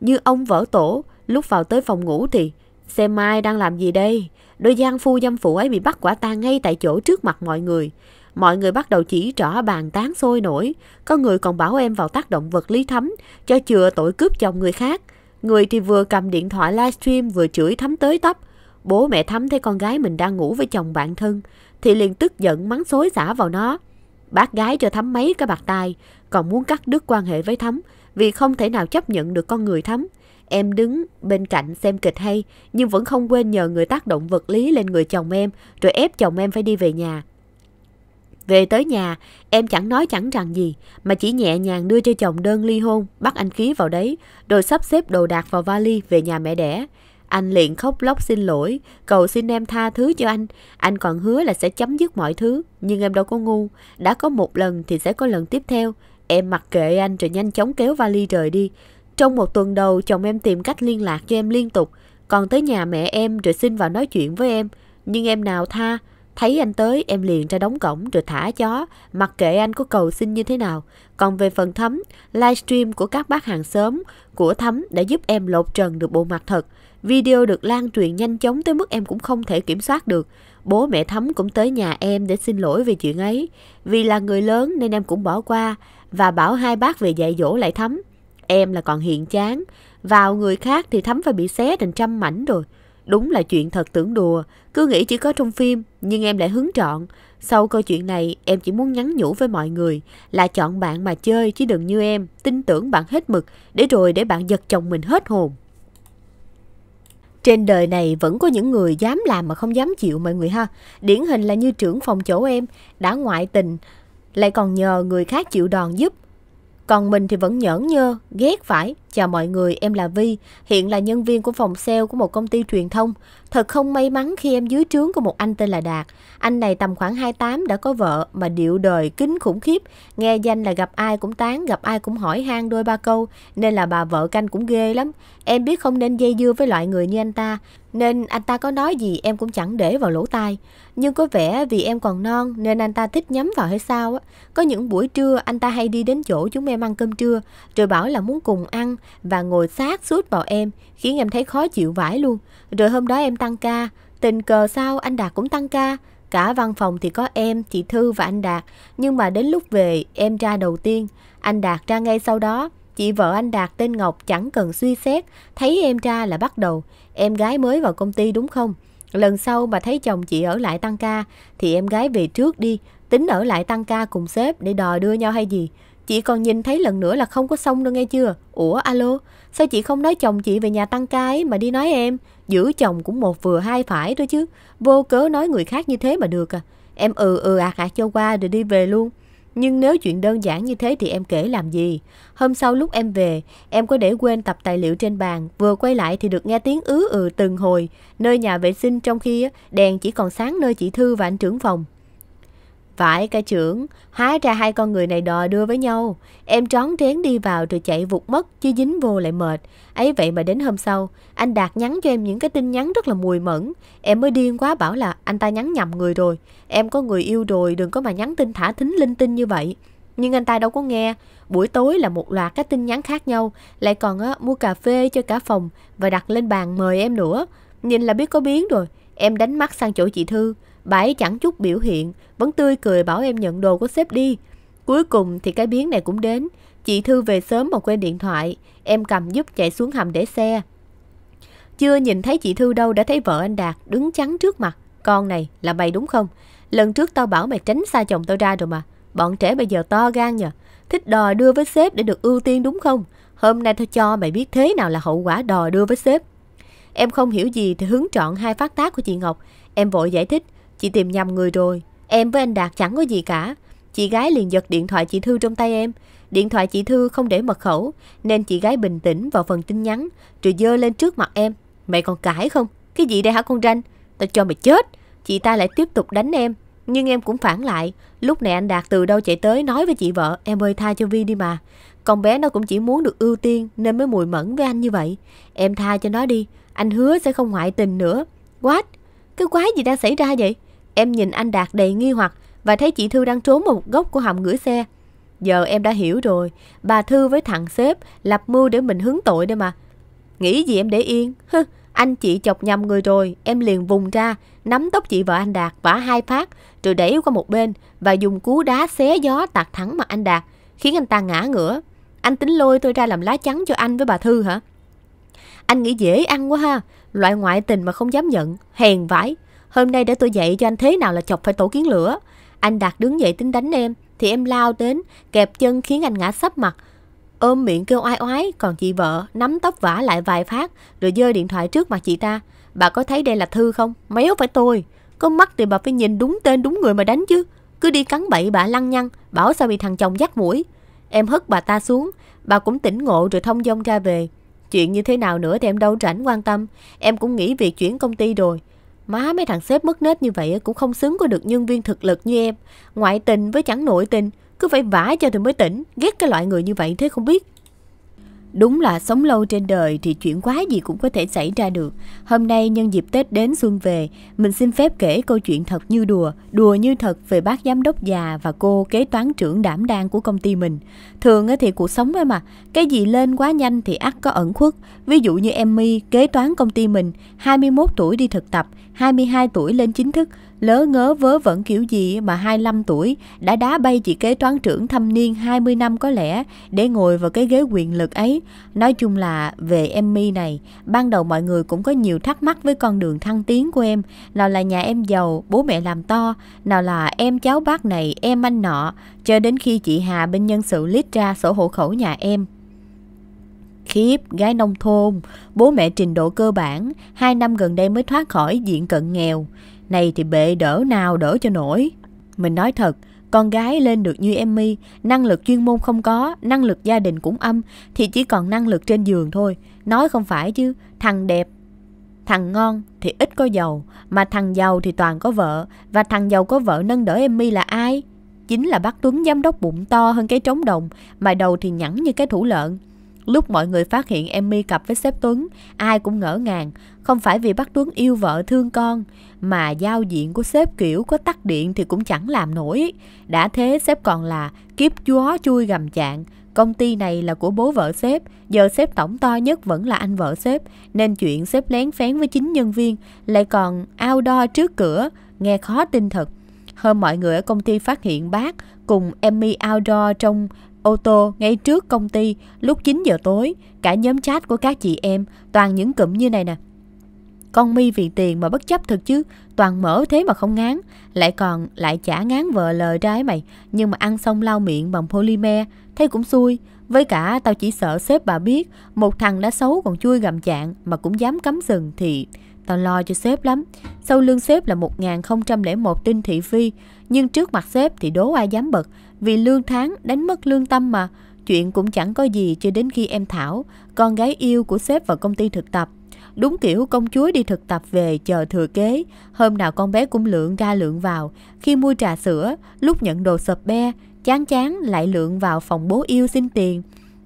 như ông vỡ tổ, lúc vào tới phòng ngủ thì xem mai đang làm gì đây? Đôi gian phu dâm phụ ấy bị bắt quả tang ngay tại chỗ trước mặt mọi người. Mọi người bắt đầu chỉ trỏ bàn tán sôi nổi. Có người còn bảo em vào tác động vật lý thấm cho chừa tội cướp chồng người khác. Người thì vừa cầm điện thoại livestream vừa chửi thấm tới tấp. Bố mẹ thấm thấy con gái mình đang ngủ với chồng bạn thân thì liền tức giận mắng xối xả vào nó. Bác gái cho thấm mấy cái bạc tai, còn muốn cắt đứt quan hệ với thấm vì không thể nào chấp nhận được con người thấm. Em đứng bên cạnh xem kịch hay nhưng vẫn không quên nhờ người tác động vật lý lên người chồng em rồi ép chồng em phải đi về nhà. Về tới nhà, em chẳng nói chẳng rằng gì, mà chỉ nhẹ nhàng đưa cho chồng đơn ly hôn, bắt anh ký vào đấy, rồi sắp xếp đồ đạc vào vali về nhà mẹ đẻ. Anh liền khóc lóc xin lỗi, cầu xin em tha thứ cho anh. Anh còn hứa là sẽ chấm dứt mọi thứ, nhưng em đâu có ngu. Đã có một lần thì sẽ có lần tiếp theo. Em mặc kệ anh rồi nhanh chóng kéo vali rời đi. Trong một tuần đầu, chồng em tìm cách liên lạc cho em liên tục. Còn tới nhà mẹ em rồi xin vào nói chuyện với em. Nhưng em nào tha, Thấy anh tới em liền ra đóng cổng rồi thả chó, mặc kệ anh có cầu xin như thế nào. Còn về phần Thấm, livestream của các bác hàng xóm của Thấm đã giúp em lột trần được bộ mặt thật. Video được lan truyền nhanh chóng tới mức em cũng không thể kiểm soát được. Bố mẹ Thấm cũng tới nhà em để xin lỗi về chuyện ấy. Vì là người lớn nên em cũng bỏ qua và bảo hai bác về dạy dỗ lại Thấm. Em là còn hiện chán, vào người khác thì Thấm phải bị xé thành trăm mảnh rồi. Đúng là chuyện thật tưởng đùa, cứ nghĩ chỉ có trong phim, nhưng em lại hứng trọn. Sau câu chuyện này, em chỉ muốn nhắn nhủ với mọi người là chọn bạn mà chơi chứ đừng như em, tin tưởng bạn hết mực, để rồi để bạn giật chồng mình hết hồn. Trên đời này vẫn có những người dám làm mà không dám chịu mọi người ha. Điển hình là như trưởng phòng chỗ em, đã ngoại tình, lại còn nhờ người khác chịu đòn giúp. Còn mình thì vẫn nhởn nhơ, ghét phải, Chào mọi người, em là Vi, hiện là nhân viên của phòng sale của một công ty truyền thông. Thật không may mắn khi em dưới trướng của một anh tên là Đạt. Anh này tầm khoảng 28 đã có vợ mà điệu đời kính khủng khiếp. Nghe danh là gặp ai cũng tán, gặp ai cũng hỏi han đôi ba câu. Nên là bà vợ canh cũng ghê lắm. Em biết không nên dây dưa với loại người như anh ta. Nên anh ta có nói gì em cũng chẳng để vào lỗ tai. Nhưng có vẻ vì em còn non nên anh ta thích nhắm vào hay sao á. Có những buổi trưa anh ta hay đi đến chỗ chúng em ăn cơm trưa rồi bảo là muốn cùng ăn và ngồi sát suốt vào em, khiến em thấy khó chịu vãi luôn. Rồi hôm đó em tăng ca, tình cờ sao anh Đạt cũng tăng ca. Cả văn phòng thì có em, chị Thư và anh Đạt. Nhưng mà đến lúc về, em ra đầu tiên, anh Đạt ra ngay sau đó. Chị vợ anh Đạt tên Ngọc chẳng cần suy xét, thấy em ra là bắt đầu. Em gái mới vào công ty đúng không? Lần sau mà thấy chồng chị ở lại tăng ca, thì em gái về trước đi, tính ở lại tăng ca cùng sếp để đò đưa nhau hay gì. Chị còn nhìn thấy lần nữa là không có xong đâu nghe chưa? Ủa alo, sao chị không nói chồng chị về nhà tăng cái mà đi nói em? Giữ chồng cũng một vừa hai phải thôi chứ. Vô cớ nói người khác như thế mà được à. Em ừ ừ ạc à, ạc à, cho qua rồi đi về luôn. Nhưng nếu chuyện đơn giản như thế thì em kể làm gì? Hôm sau lúc em về, em có để quên tập tài liệu trên bàn, vừa quay lại thì được nghe tiếng ứ ừ từng hồi, nơi nhà vệ sinh trong khi đèn chỉ còn sáng nơi chị Thư và anh trưởng phòng. Phải cả trưởng, há ra hai con người này đò đưa với nhau. Em trón trén đi vào rồi chạy vụt mất, chứ dính vô lại mệt. ấy vậy mà đến hôm sau, anh Đạt nhắn cho em những cái tin nhắn rất là mùi mẫn. Em mới điên quá bảo là anh ta nhắn nhầm người rồi. Em có người yêu rồi, đừng có mà nhắn tin thả thính linh tinh như vậy. Nhưng anh ta đâu có nghe, buổi tối là một loạt các tin nhắn khác nhau, lại còn á, mua cà phê cho cả phòng và đặt lên bàn mời em nữa. Nhìn là biết có biến rồi, em đánh mắt sang chỗ chị Thư, Bà ấy chẳng chút biểu hiện, vẫn tươi cười bảo em nhận đồ của sếp đi. Cuối cùng thì cái biến này cũng đến. Chị Thư về sớm mà quên điện thoại, em cầm giúp chạy xuống hầm để xe. Chưa nhìn thấy chị Thư đâu đã thấy vợ anh Đạt đứng chắn trước mặt. Con này là mày đúng không? Lần trước tao bảo mày tránh xa chồng tao ra rồi mà. Bọn trẻ bây giờ to gan nhờ. Thích đòi đưa với sếp để được ưu tiên đúng không? Hôm nay tao cho mày biết thế nào là hậu quả đòi đưa với sếp. Em không hiểu gì thì hướng trọn hai phát tác của chị Ngọc. Em vội giải thích. Chị tìm nhầm người rồi. Em với anh Đạt chẳng có gì cả. Chị gái liền giật điện thoại chị Thư trong tay em. Điện thoại chị Thư không để mật khẩu, nên chị gái bình tĩnh vào phần tin nhắn, rồi dơ lên trước mặt em. Mày còn cãi không? Cái gì đây hả con ranh? Tao cho mày chết. Chị ta lại tiếp tục đánh em. Nhưng em cũng phản lại. Lúc này anh Đạt từ đâu chạy tới nói với chị vợ, em ơi tha cho Vi đi mà. Con bé nó cũng chỉ muốn được ưu tiên nên mới mùi mẫn với anh như vậy. Em tha cho nó đi, anh hứa sẽ không ngoại tình nữa. What? Cái quái gì đang xảy ra vậy? Em nhìn anh Đạt đầy nghi hoặc và thấy chị Thư đang trốn một góc của hầm gửi xe. Giờ em đã hiểu rồi, bà Thư với thằng sếp lập mưu để mình hứng tội đây mà. Nghĩ gì em để yên, hứ, anh chị chọc nhầm người rồi, em liền vùng ra, nắm tóc chị vợ anh Đạt vả hai phát, rồi đẩy qua một bên và dùng cú đá xé gió tạt thẳng mặt anh Đạt, khiến anh ta ngã ngửa. Anh tính lôi tôi ra làm lá chắn cho anh với bà Thư hả? Anh nghĩ dễ ăn quá ha, loại ngoại tình mà không dám nhận, hèn vãi. Hôm nay để tôi dạy cho anh thế nào là chọc phải tổ kiến lửa. Anh Đạt đứng dậy tính đánh em, thì em lao đến, kẹp chân khiến anh ngã sấp mặt. Ôm miệng kêu oai oái, còn chị vợ nắm tóc vả lại vài phát, rồi giơ điện thoại trước mặt chị ta. Bà có thấy đây là Thư không? Méo phải tôi. Có mắt thì bà phải nhìn đúng tên đúng người mà đánh chứ. Cứ đi cắn bậy bà lăng nhăng, bảo sao bị thằng chồng dắt mũi. Em hất bà ta xuống, bà cũng tỉnh ngộ rồi thông dong ra về. Chuyện như thế nào nữa thì em đâu rảnh quan tâm. Em cũng nghĩ việc chuyển công ty rồi. Má mấy thằng sếp mất nết như vậy cũng không xứng có được nhân viên thực lực như em. Ngoại tình với chẳng nội tình, cứ phải vả cho thì mới tỉnh. Ghét cái loại người như vậy thế không biết. Đúng là sống lâu trên đời thì chuyện quá gì cũng có thể xảy ra được. Hôm nay nhân dịp Tết đến xuân về, mình xin phép kể câu chuyện thật như đùa, đùa như thật về bác giám đốc già và cô kế toán trưởng đảm đang của công ty mình. Thường thì cuộc sống ấy mà, cái gì lên quá nhanh thì ắt có ẩn khuất. Ví dụ như Emmy, kế toán công ty mình, 21 tuổi đi thực tập, 22 tuổi lên chính thức, lớ ngớ vớ vẩn kiểu gì mà 25 tuổi đã đá bay chị kế toán trưởng thâm niên 20 năm có lẽ để ngồi vào cái ghế quyền lực ấy. Nói chung là về em My này, ban đầu mọi người cũng có nhiều thắc mắc với con đường thăng tiến của em. Nào là nhà em giàu, bố mẹ làm to, nào là em cháu bác này, em anh nọ, cho đến khi chị Hà bên nhân sự lít ra sổ hộ khẩu nhà em khiếp, gái nông thôn, bố mẹ trình độ cơ bản, hai năm gần đây mới thoát khỏi diện cận nghèo. Này thì bệ đỡ nào đỡ cho nổi. Mình nói thật, con gái lên được như em My, năng lực chuyên môn không có, năng lực gia đình cũng âm, thì chỉ còn năng lực trên giường thôi. Nói không phải chứ, thằng đẹp, thằng ngon thì ít có giàu, mà thằng giàu thì toàn có vợ, và thằng giàu có vợ nâng đỡ em My là ai? Chính là bác Tuấn giám đốc bụng to hơn cái trống đồng, mà đầu thì nhẵn như cái thủ lợn. Lúc mọi người phát hiện em My cặp với sếp Tuấn, ai cũng ngỡ ngàng, không phải vì bác Tuấn yêu vợ thương con, mà giao diện của sếp kiểu có tắt điện thì cũng chẳng làm nổi. Đã thế sếp còn là kiếp chúa chui gầm chạng, công ty này là của bố vợ sếp, giờ sếp tổng to nhất vẫn là anh vợ sếp, nên chuyện sếp lén phén với chính nhân viên lại còn ao đo trước cửa, nghe khó tin thật. Hôm mọi người ở công ty phát hiện bác cùng Emmy outdoor trong ô tô ngay trước công ty lúc 9 giờ tối, cả nhóm chat của các chị em toàn những cụm như này nè. Con mi vì tiền mà bất chấp thật chứ, toàn mở thế mà không ngán, lại còn lại chả ngán vợ lời trái mày, nhưng mà ăn xong lau miệng bằng polymer, thấy cũng xui. Với cả tao chỉ sợ sếp bà biết, một thằng đã xấu còn chui gầm chạng mà cũng dám cắm sừng thì Tao lo cho sếp lắm. Sau lương sếp là 1001 tinh thị phi, nhưng trước mặt sếp thì đố ai dám bật, vì lương tháng đánh mất lương tâm mà. Chuyện cũng chẳng có gì cho đến khi em Thảo, con gái yêu của sếp vào công ty thực tập. Đúng kiểu công chúa đi thực tập về chờ thừa kế, hôm nào con bé cũng lượn ra lượn vào. Khi mua trà sữa, lúc nhận đồ sập be, chán chán lại lượn vào phòng bố yêu xin tiền.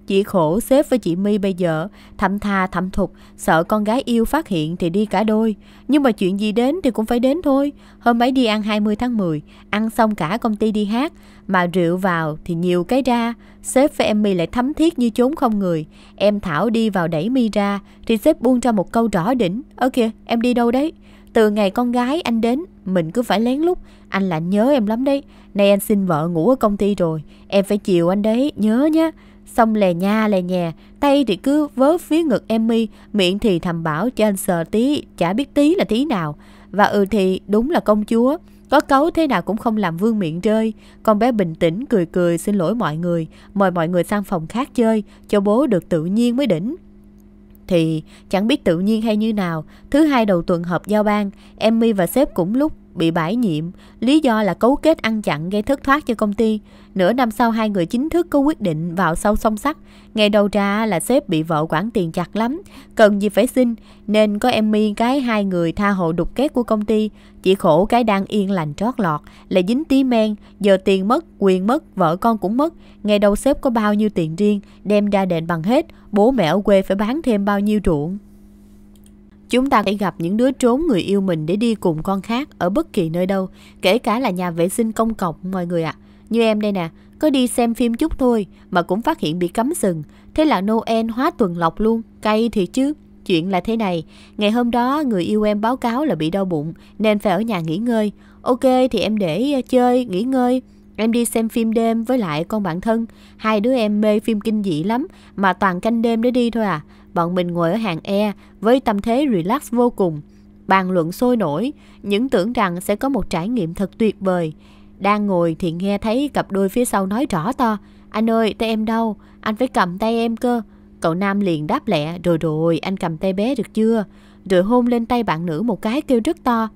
Chị khổ xếp với chị My bây giờ, thậm thà thậm thục, sợ con gái yêu phát hiện thì đi cả đôi. Nhưng mà chuyện gì đến thì cũng phải đến thôi. Hôm ấy đi ăn 20 tháng 10, ăn xong cả công ty đi hát, mà rượu vào thì nhiều cái ra. Sếp với em My lại thấm thiết như chốn không người. Em Thảo đi vào đẩy My ra, thì sếp buông ra một câu rõ đỉnh. Ơ kìa, em đi đâu đấy? Từ ngày con gái anh đến, mình cứ phải lén lút. Anh là nhớ em lắm đấy. Nay anh xin vợ ngủ ở công ty rồi. Em phải chiều anh đấy, nhớ nhé. Xong lè nha lè nhè, tay thì cứ vớ phía ngực Emmy, miệng thì thầm bảo cho anh sợ tí, chả biết tí là tí nào. Và ừ thì đúng là công chúa, có cấu thế nào cũng không làm vương miệng rơi. Con bé bình tĩnh cười cười xin lỗi mọi người, mời mọi người sang phòng khác chơi, cho bố được tự nhiên mới đỉnh thì chẳng biết tự nhiên hay như nào, thứ hai đầu tuần họp giao ban, Emmy và sếp cũng lúc bị bãi nhiệm, lý do là cấu kết ăn chặn gây thất thoát cho công ty. Nửa năm sau hai người chính thức có quyết định vào sâu song sắt. Ngày đầu ra là sếp bị vợ quản tiền chặt lắm, cần gì phải xin, nên có em mi cái hai người tha hộ đục kết của công ty. Chỉ khổ cái đang yên lành trót lọt, lại dính tí men, giờ tiền mất, quyền mất, vợ con cũng mất. Ngày đầu sếp có bao nhiêu tiền riêng, đem ra đền bằng hết, bố mẹ ở quê phải bán thêm bao nhiêu ruộng. Chúng ta sẽ gặp những đứa trốn người yêu mình để đi cùng con khác ở bất kỳ nơi đâu, kể cả là nhà vệ sinh công cộng mọi người ạ. À. Như em đây nè, có đi xem phim chút thôi mà cũng phát hiện bị cấm sừng. Thế là Noel hóa tuần lọc luôn, cay thì chứ. Chuyện là thế này, ngày hôm đó người yêu em báo cáo là bị đau bụng nên phải ở nhà nghỉ ngơi. Ok thì em để ờ, chơi, nghỉ ngơi. Em đi xem phim đêm với lại con bạn thân Hai đứa em mê phim kinh dị lắm Mà toàn canh đêm để đi thôi à bọn mình ngồi ở hàng E với tâm thế relax vô cùng, bàn luận sôi nổi, những tưởng rằng sẽ có một trải nghiệm thật tuyệt vời. Đang ngồi thì nghe thấy cặp đôi phía sau nói rõ to, anh ơi tay em đâu, anh phải cầm tay em cơ. Cậu Nam liền đáp lẹ, rồi rồi anh cầm tay bé được chưa? Rồi hôn lên tay bạn nữ một cái kêu rất to.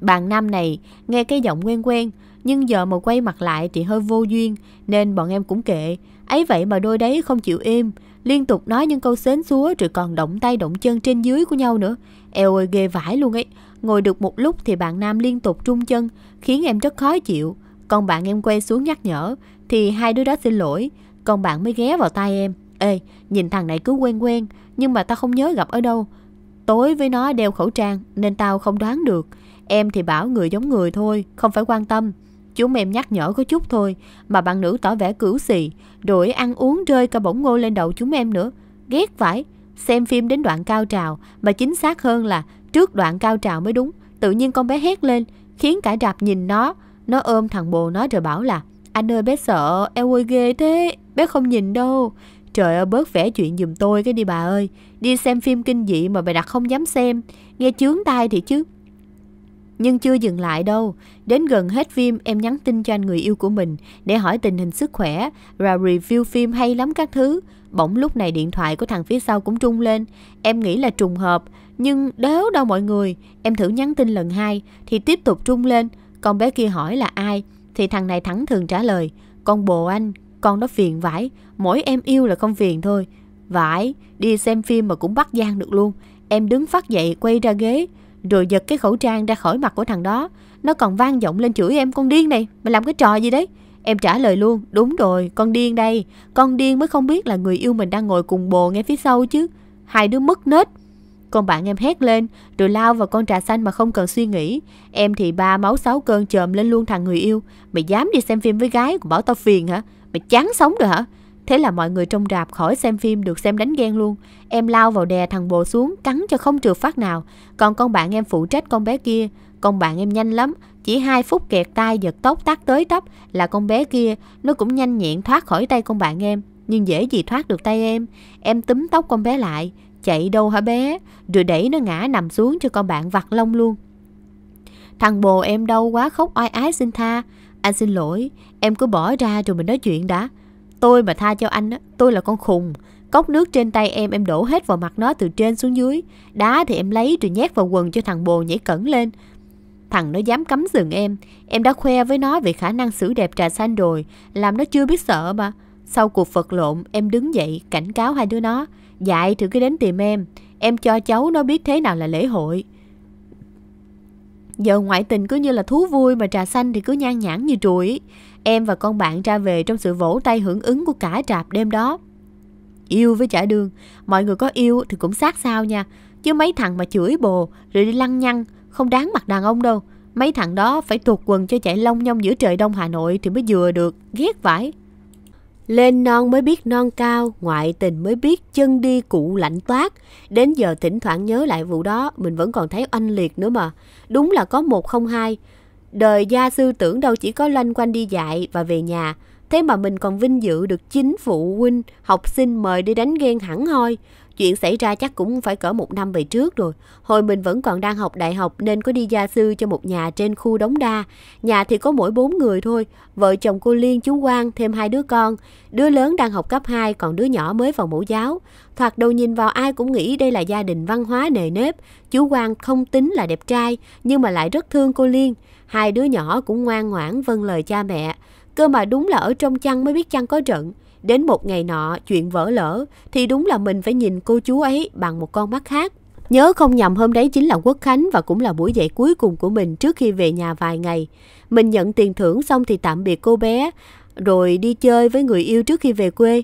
Bạn Nam này nghe cái giọng quen quen, nhưng giờ mà quay mặt lại thì hơi vô duyên, nên bọn em cũng kệ. Ấy vậy mà đôi đấy không chịu im, liên tục nói những câu xến xúa rồi còn động tay động chân trên dưới của nhau nữa. Eo ơi ghê vãi luôn ấy. Ngồi được một lúc thì bạn nam liên tục trung chân, khiến em rất khó chịu. Còn bạn em quay xuống nhắc nhở, thì hai đứa đó xin lỗi. Còn bạn mới ghé vào tay em. Ê, nhìn thằng này cứ quen quen, nhưng mà tao không nhớ gặp ở đâu. Tối với nó đeo khẩu trang nên tao không đoán được. Em thì bảo người giống người thôi, không phải quan tâm. Chúng em nhắc nhở có chút thôi mà bạn nữ tỏ vẻ cửu xì, đuổi ăn uống rơi cả bổng ngô lên đầu chúng em nữa. Ghét phải, xem phim đến đoạn cao trào mà chính xác hơn là trước đoạn cao trào mới đúng. Tự nhiên con bé hét lên, khiến cả rạp nhìn nó. Nó ôm thằng bồ nó rồi bảo là Anh ơi bé sợ, em ơi ghê thế, bé không nhìn đâu. Trời ơi bớt vẽ chuyện giùm tôi cái đi bà ơi Đi xem phim kinh dị mà bà đặt không dám xem Nghe chướng tai thì chứ nhưng chưa dừng lại đâu, đến gần hết phim em nhắn tin cho anh người yêu của mình để hỏi tình hình sức khỏe, và review phim hay lắm các thứ. Bỗng lúc này điện thoại của thằng phía sau cũng trung lên, em nghĩ là trùng hợp, nhưng đéo đâu mọi người, em thử nhắn tin lần hai thì tiếp tục trung lên, con bé kia hỏi là ai thì thằng này thẳng thường trả lời, con bồ anh, con đó phiền vãi, mỗi em yêu là không phiền thôi. Vãi, đi xem phim mà cũng bắt gian được luôn. Em đứng phát dậy quay ra ghế, rồi giật cái khẩu trang ra khỏi mặt của thằng đó. Nó còn vang vọng lên chửi em con điên này, mày làm cái trò gì đấy? Em trả lời luôn, đúng rồi, con điên đây. Con điên mới không biết là người yêu mình đang ngồi cùng bồ ngay phía sau chứ. Hai đứa mất nết. Con bạn em hét lên, rồi lao vào con trà xanh mà không cần suy nghĩ. Em thì ba máu sáu cơn chồm lên luôn thằng người yêu. Mày dám đi xem phim với gái, của bảo tao phiền hả? Mày chán sống rồi hả? Thế là mọi người trong rạp khỏi xem phim được xem đánh ghen luôn. Em lao vào đè thằng bộ xuống, cắn cho không trượt phát nào. Còn con bạn em phụ trách con bé kia. Con bạn em nhanh lắm, chỉ 2 phút kẹt tay giật tóc tắt tới tấp là con bé kia. Nó cũng nhanh nhẹn thoát khỏi tay con bạn em. Nhưng dễ gì thoát được tay em. Em túm tóc con bé lại. Chạy đâu hả bé? Rồi đẩy nó ngã nằm xuống cho con bạn vặt lông luôn. Thằng bồ em đâu quá khóc oai ái xin tha. Anh à xin lỗi, em cứ bỏ ra rồi mình nói chuyện đã. Tôi mà tha cho anh á, tôi là con khùng. Cốc nước trên tay em em đổ hết vào mặt nó từ trên xuống dưới. Đá thì em lấy rồi nhét vào quần cho thằng bồ nhảy cẩn lên. Thằng nó dám cấm giường em. Em đã khoe với nó về khả năng xử đẹp trà xanh rồi. Làm nó chưa biết sợ mà. Sau cuộc vật lộn, em đứng dậy cảnh cáo hai đứa nó. Dạy thử cái đến tìm em. Em cho cháu nó biết thế nào là lễ hội. Giờ ngoại tình cứ như là thú vui mà trà xanh thì cứ nhan nhãn như chuỗi. Em và con bạn ra về trong sự vỗ tay hưởng ứng của cả trạp đêm đó. Yêu với chả đường, mọi người có yêu thì cũng sát sao nha. Chứ mấy thằng mà chửi bồ rồi đi lăng nhăng, không đáng mặt đàn ông đâu. Mấy thằng đó phải tuột quần cho chạy lông nhông giữa trời đông Hà Nội thì mới vừa được, ghét vãi. Lên non mới biết non cao, ngoại tình mới biết chân đi cụ lạnh toát. Đến giờ thỉnh thoảng nhớ lại vụ đó, mình vẫn còn thấy oanh liệt nữa mà. Đúng là có một không hai. Đời gia sư tưởng đâu chỉ có loanh quanh đi dạy và về nhà, thế mà mình còn vinh dự được chính phụ huynh, học sinh mời đi đánh ghen hẳn hoi. Chuyện xảy ra chắc cũng phải cỡ một năm về trước rồi. Hồi mình vẫn còn đang học đại học nên có đi gia sư cho một nhà trên khu Đống Đa. Nhà thì có mỗi bốn người thôi, vợ chồng cô Liên chú Quang thêm hai đứa con. Đứa lớn đang học cấp 2 còn đứa nhỏ mới vào mẫu giáo. Thoạt đầu nhìn vào ai cũng nghĩ đây là gia đình văn hóa nề nếp. Chú Quang không tính là đẹp trai nhưng mà lại rất thương cô Liên. Hai đứa nhỏ cũng ngoan ngoãn vâng lời cha mẹ. Cơ mà đúng là ở trong chăn mới biết chăn có trận. Đến một ngày nọ, chuyện vỡ lỡ, thì đúng là mình phải nhìn cô chú ấy bằng một con mắt khác. Nhớ không nhầm hôm đấy chính là Quốc Khánh và cũng là buổi dạy cuối cùng của mình trước khi về nhà vài ngày. Mình nhận tiền thưởng xong thì tạm biệt cô bé, rồi đi chơi với người yêu trước khi về quê.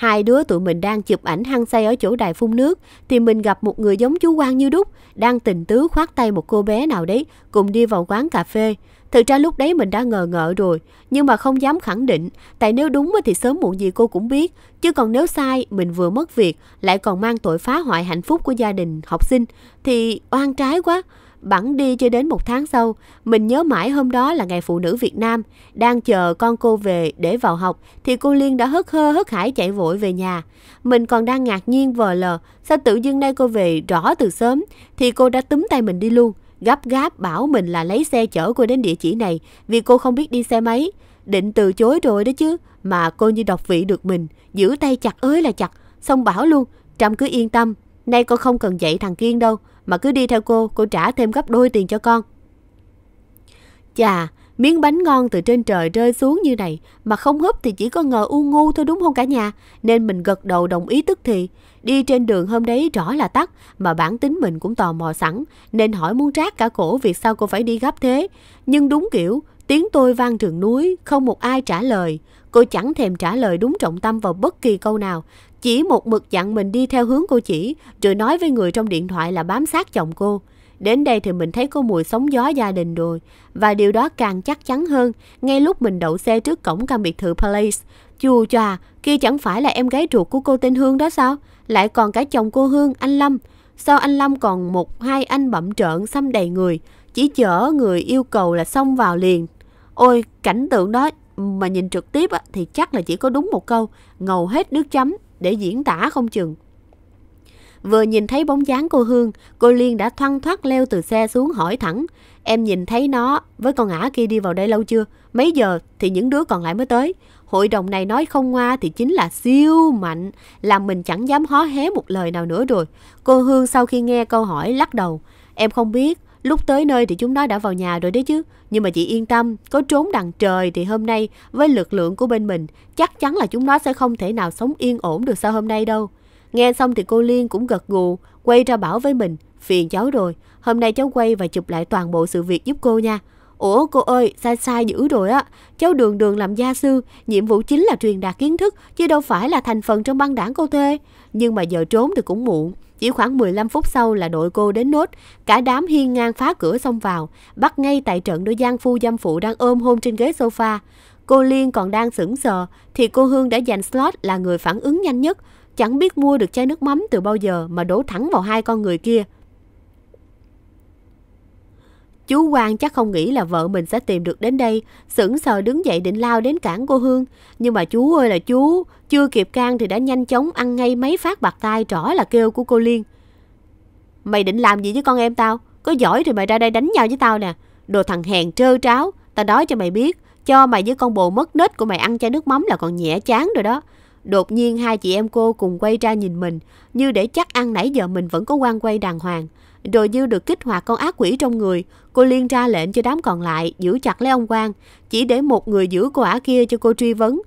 Hai đứa tụi mình đang chụp ảnh hăng say ở chỗ đài phun nước thì mình gặp một người giống chú Quang như đúc đang tình tứ khoát tay một cô bé nào đấy cùng đi vào quán cà phê. Thực ra lúc đấy mình đã ngờ ngợ rồi, nhưng mà không dám khẳng định, tại nếu đúng thì sớm muộn gì cô cũng biết, chứ còn nếu sai, mình vừa mất việc, lại còn mang tội phá hoại hạnh phúc của gia đình, học sinh, thì oan trái quá, Bẵng đi chưa đến một tháng sau, mình nhớ mãi hôm đó là ngày phụ nữ Việt Nam, đang chờ con cô về để vào học thì cô Liên đã hớt hơ hớt hải chạy vội về nhà. Mình còn đang ngạc nhiên vờ lờ, sao tự dưng nay cô về rõ từ sớm thì cô đã túm tay mình đi luôn, gấp gáp bảo mình là lấy xe chở cô đến địa chỉ này vì cô không biết đi xe máy. Định từ chối rồi đó chứ, mà cô như đọc vị được mình, giữ tay chặt ới là chặt, xong bảo luôn, Trâm cứ yên tâm, nay cô không cần dạy thằng Kiên đâu, mà cứ đi theo cô, cô trả thêm gấp đôi tiền cho con. Chà, miếng bánh ngon từ trên trời rơi xuống như này mà không húp thì chỉ có ngờ u ngu thôi đúng không cả nhà? Nên mình gật đầu đồng ý tức thì. Đi trên đường hôm đấy rõ là tắt mà bản tính mình cũng tò mò sẵn nên hỏi muốn trác cả cổ việc sao cô phải đi gấp thế. Nhưng đúng kiểu, tiếng tôi vang trường núi, không một ai trả lời. Cô chẳng thèm trả lời đúng trọng tâm vào bất kỳ câu nào, chỉ một mực dặn mình đi theo hướng cô chỉ, rồi nói với người trong điện thoại là bám sát chồng cô. Đến đây thì mình thấy có mùi sóng gió gia đình rồi, và điều đó càng chắc chắn hơn. Ngay lúc mình đậu xe trước cổng căn biệt thự Palace, chù chòa, kia chẳng phải là em gái ruột của cô tên Hương đó sao? Lại còn cả chồng cô Hương, anh Lâm. Sao anh Lâm còn một hai anh bậm trợn xăm đầy người, chỉ chở người yêu cầu là xông vào liền. Ôi, cảnh tượng đó mà nhìn trực tiếp thì chắc là chỉ có đúng một câu, ngầu hết nước chấm để diễn tả không chừng. Vừa nhìn thấy bóng dáng cô Hương, cô Liên đã thoăn thoát leo từ xe xuống hỏi thẳng. Em nhìn thấy nó với con ả kia đi vào đây lâu chưa? Mấy giờ thì những đứa còn lại mới tới. Hội đồng này nói không ngoa thì chính là siêu mạnh, làm mình chẳng dám hó hé một lời nào nữa rồi. Cô Hương sau khi nghe câu hỏi lắc đầu. Em không biết, Lúc tới nơi thì chúng nó đã vào nhà rồi đấy chứ. Nhưng mà chị yên tâm, có trốn đằng trời thì hôm nay với lực lượng của bên mình, chắc chắn là chúng nó sẽ không thể nào sống yên ổn được sau hôm nay đâu. Nghe xong thì cô Liên cũng gật gù, quay ra bảo với mình, phiền cháu rồi, hôm nay cháu quay và chụp lại toàn bộ sự việc giúp cô nha. Ủa cô ơi, sai sai dữ rồi á. Cháu đường đường làm gia sư, nhiệm vụ chính là truyền đạt kiến thức, chứ đâu phải là thành phần trong băng đảng cô thuê. Nhưng mà giờ trốn thì cũng muộn. Chỉ khoảng 15 phút sau là đội cô đến nốt, cả đám hiên ngang phá cửa xông vào, bắt ngay tại trận đôi giang phu dâm phụ đang ôm hôn trên ghế sofa. Cô Liên còn đang sững sờ, thì cô Hương đã giành slot là người phản ứng nhanh nhất. Chẳng biết mua được chai nước mắm từ bao giờ mà đổ thẳng vào hai con người kia. Chú Quang chắc không nghĩ là vợ mình sẽ tìm được đến đây, sững sờ đứng dậy định lao đến cản cô Hương. Nhưng mà chú ơi là chú, chưa kịp can thì đã nhanh chóng ăn ngay mấy phát bạc tai rõ là kêu của cô Liên. Mày định làm gì với con em tao? Có giỏi thì mày ra đây đánh nhau với tao nè. Đồ thằng hèn trơ tráo, tao nói cho mày biết, cho mày với con bồ mất nết của mày ăn chai nước mắm là còn nhẹ chán rồi đó. Đột nhiên hai chị em cô cùng quay ra nhìn mình, như để chắc ăn nãy giờ mình vẫn có quan quay đàng hoàng. Rồi như được kích hoạt con ác quỷ trong người, cô Liên ra lệnh cho đám còn lại giữ chặt lấy ông Quang, chỉ để một người giữ cô ả kia cho cô truy vấn.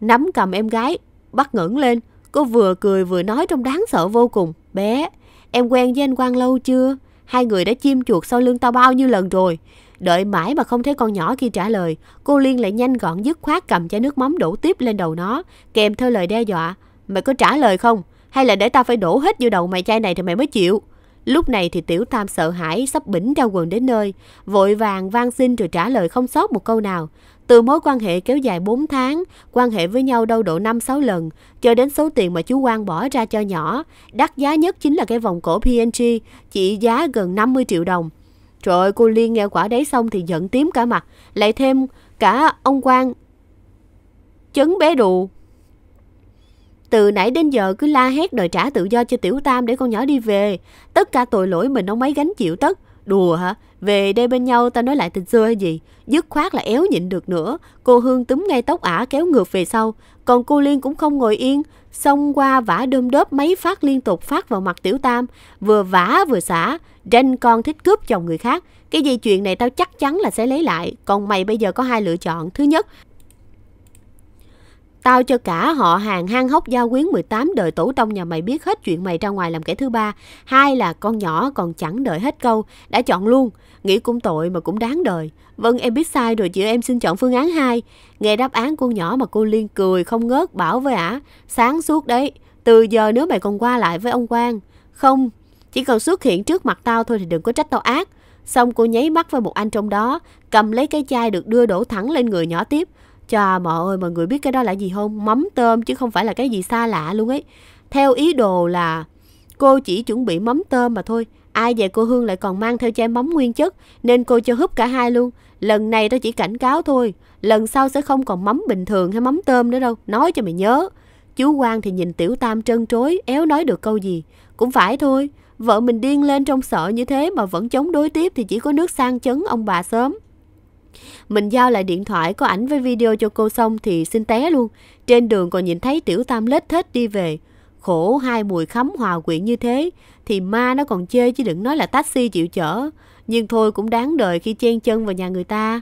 Nắm cầm em gái, bắt ngẩng lên, cô vừa cười vừa nói trong đáng sợ vô cùng. Bé, em quen với anh Quang lâu chưa? Hai người đã chim chuột sau lưng tao bao nhiêu lần rồi. Đợi mãi mà không thấy con nhỏ kia trả lời, cô Liên lại nhanh gọn dứt khoát cầm chai nước mắm đổ tiếp lên đầu nó, kèm theo lời đe dọa. Mày có trả lời không? Hay là để tao phải đổ hết vô đầu mày chai này thì mày mới chịu? Lúc này thì tiểu tam sợ hãi sắp bỉnh ra quần đến nơi, vội vàng van xin rồi trả lời không sót một câu nào. Từ mối quan hệ kéo dài 4 tháng, quan hệ với nhau đâu độ 5-6 lần, cho đến số tiền mà chú Quang bỏ ra cho nhỏ, đắt giá nhất chính là cái vòng cổ PNG, trị giá gần 50 triệu đồng. Trời ơi, cô Liên nghe quả đấy xong thì giận tím cả mặt, lại thêm cả ông Quang chấn bé đù từ nãy đến giờ cứ la hét đòi trả tự do cho Tiểu Tam để con nhỏ đi về. Tất cả tội lỗi mình ông ấy gánh chịu tất. Đùa hả? Về đây bên nhau ta nói lại tình xưa hay gì? Dứt khoát là éo nhịn được nữa. Cô Hương túm ngay tóc ả kéo ngược về sau. Còn cô Liên cũng không ngồi yên. Xông qua vả đơm đớp mấy phát liên tục phát vào mặt Tiểu Tam. Vừa vả vừa xả. Ranh con thích cướp chồng người khác. Cái dây chuyện này tao chắc chắn là sẽ lấy lại. Còn mày bây giờ có hai lựa chọn. Thứ nhất Tao cho cả họ hàng hang hốc gia quyến 18 đời tổ tông nhà mày biết hết chuyện mày ra ngoài làm kẻ thứ ba. Hai là con nhỏ còn chẳng đợi hết câu, đã chọn luôn. Nghĩ cũng tội mà cũng đáng đời. Vâng em biết sai rồi chị em xin chọn phương án 2. Nghe đáp án con nhỏ mà cô Liên cười không ngớt bảo với ả. Sáng suốt đấy, từ giờ nếu mày còn qua lại với ông Quang. Không, chỉ cần xuất hiện trước mặt tao thôi thì đừng có trách tao ác. Xong cô nháy mắt với một anh trong đó, cầm lấy cái chai được đưa đổ thẳng lên người nhỏ tiếp. Chà mợ ơi, mọi người biết cái đó là gì không? Mắm tôm chứ không phải là cái gì xa lạ luôn ấy. Theo ý đồ là cô chỉ chuẩn bị mắm tôm mà thôi. Ai về cô Hương lại còn mang theo chai mắm nguyên chất nên cô cho húp cả hai luôn. Lần này tôi chỉ cảnh cáo thôi, lần sau sẽ không còn mắm bình thường hay mắm tôm nữa đâu, nói cho mày nhớ. Chú Quang thì nhìn Tiểu Tam trân trối, éo nói được câu gì. Cũng phải thôi, vợ mình điên lên trong sợ như thế mà vẫn chống đối tiếp thì chỉ có nước sang chấn ông bà sớm. Mình giao lại điện thoại có ảnh với video cho cô xong thì xin té luôn. Trên đường còn nhìn thấy tiểu tam lết thết đi về. Khổ hai mùi khắm hòa quyện như thế thì ma nó còn chê chứ đừng nói là taxi chịu chở. Nhưng thôi cũng đáng đời khi chen chân vào nhà người ta.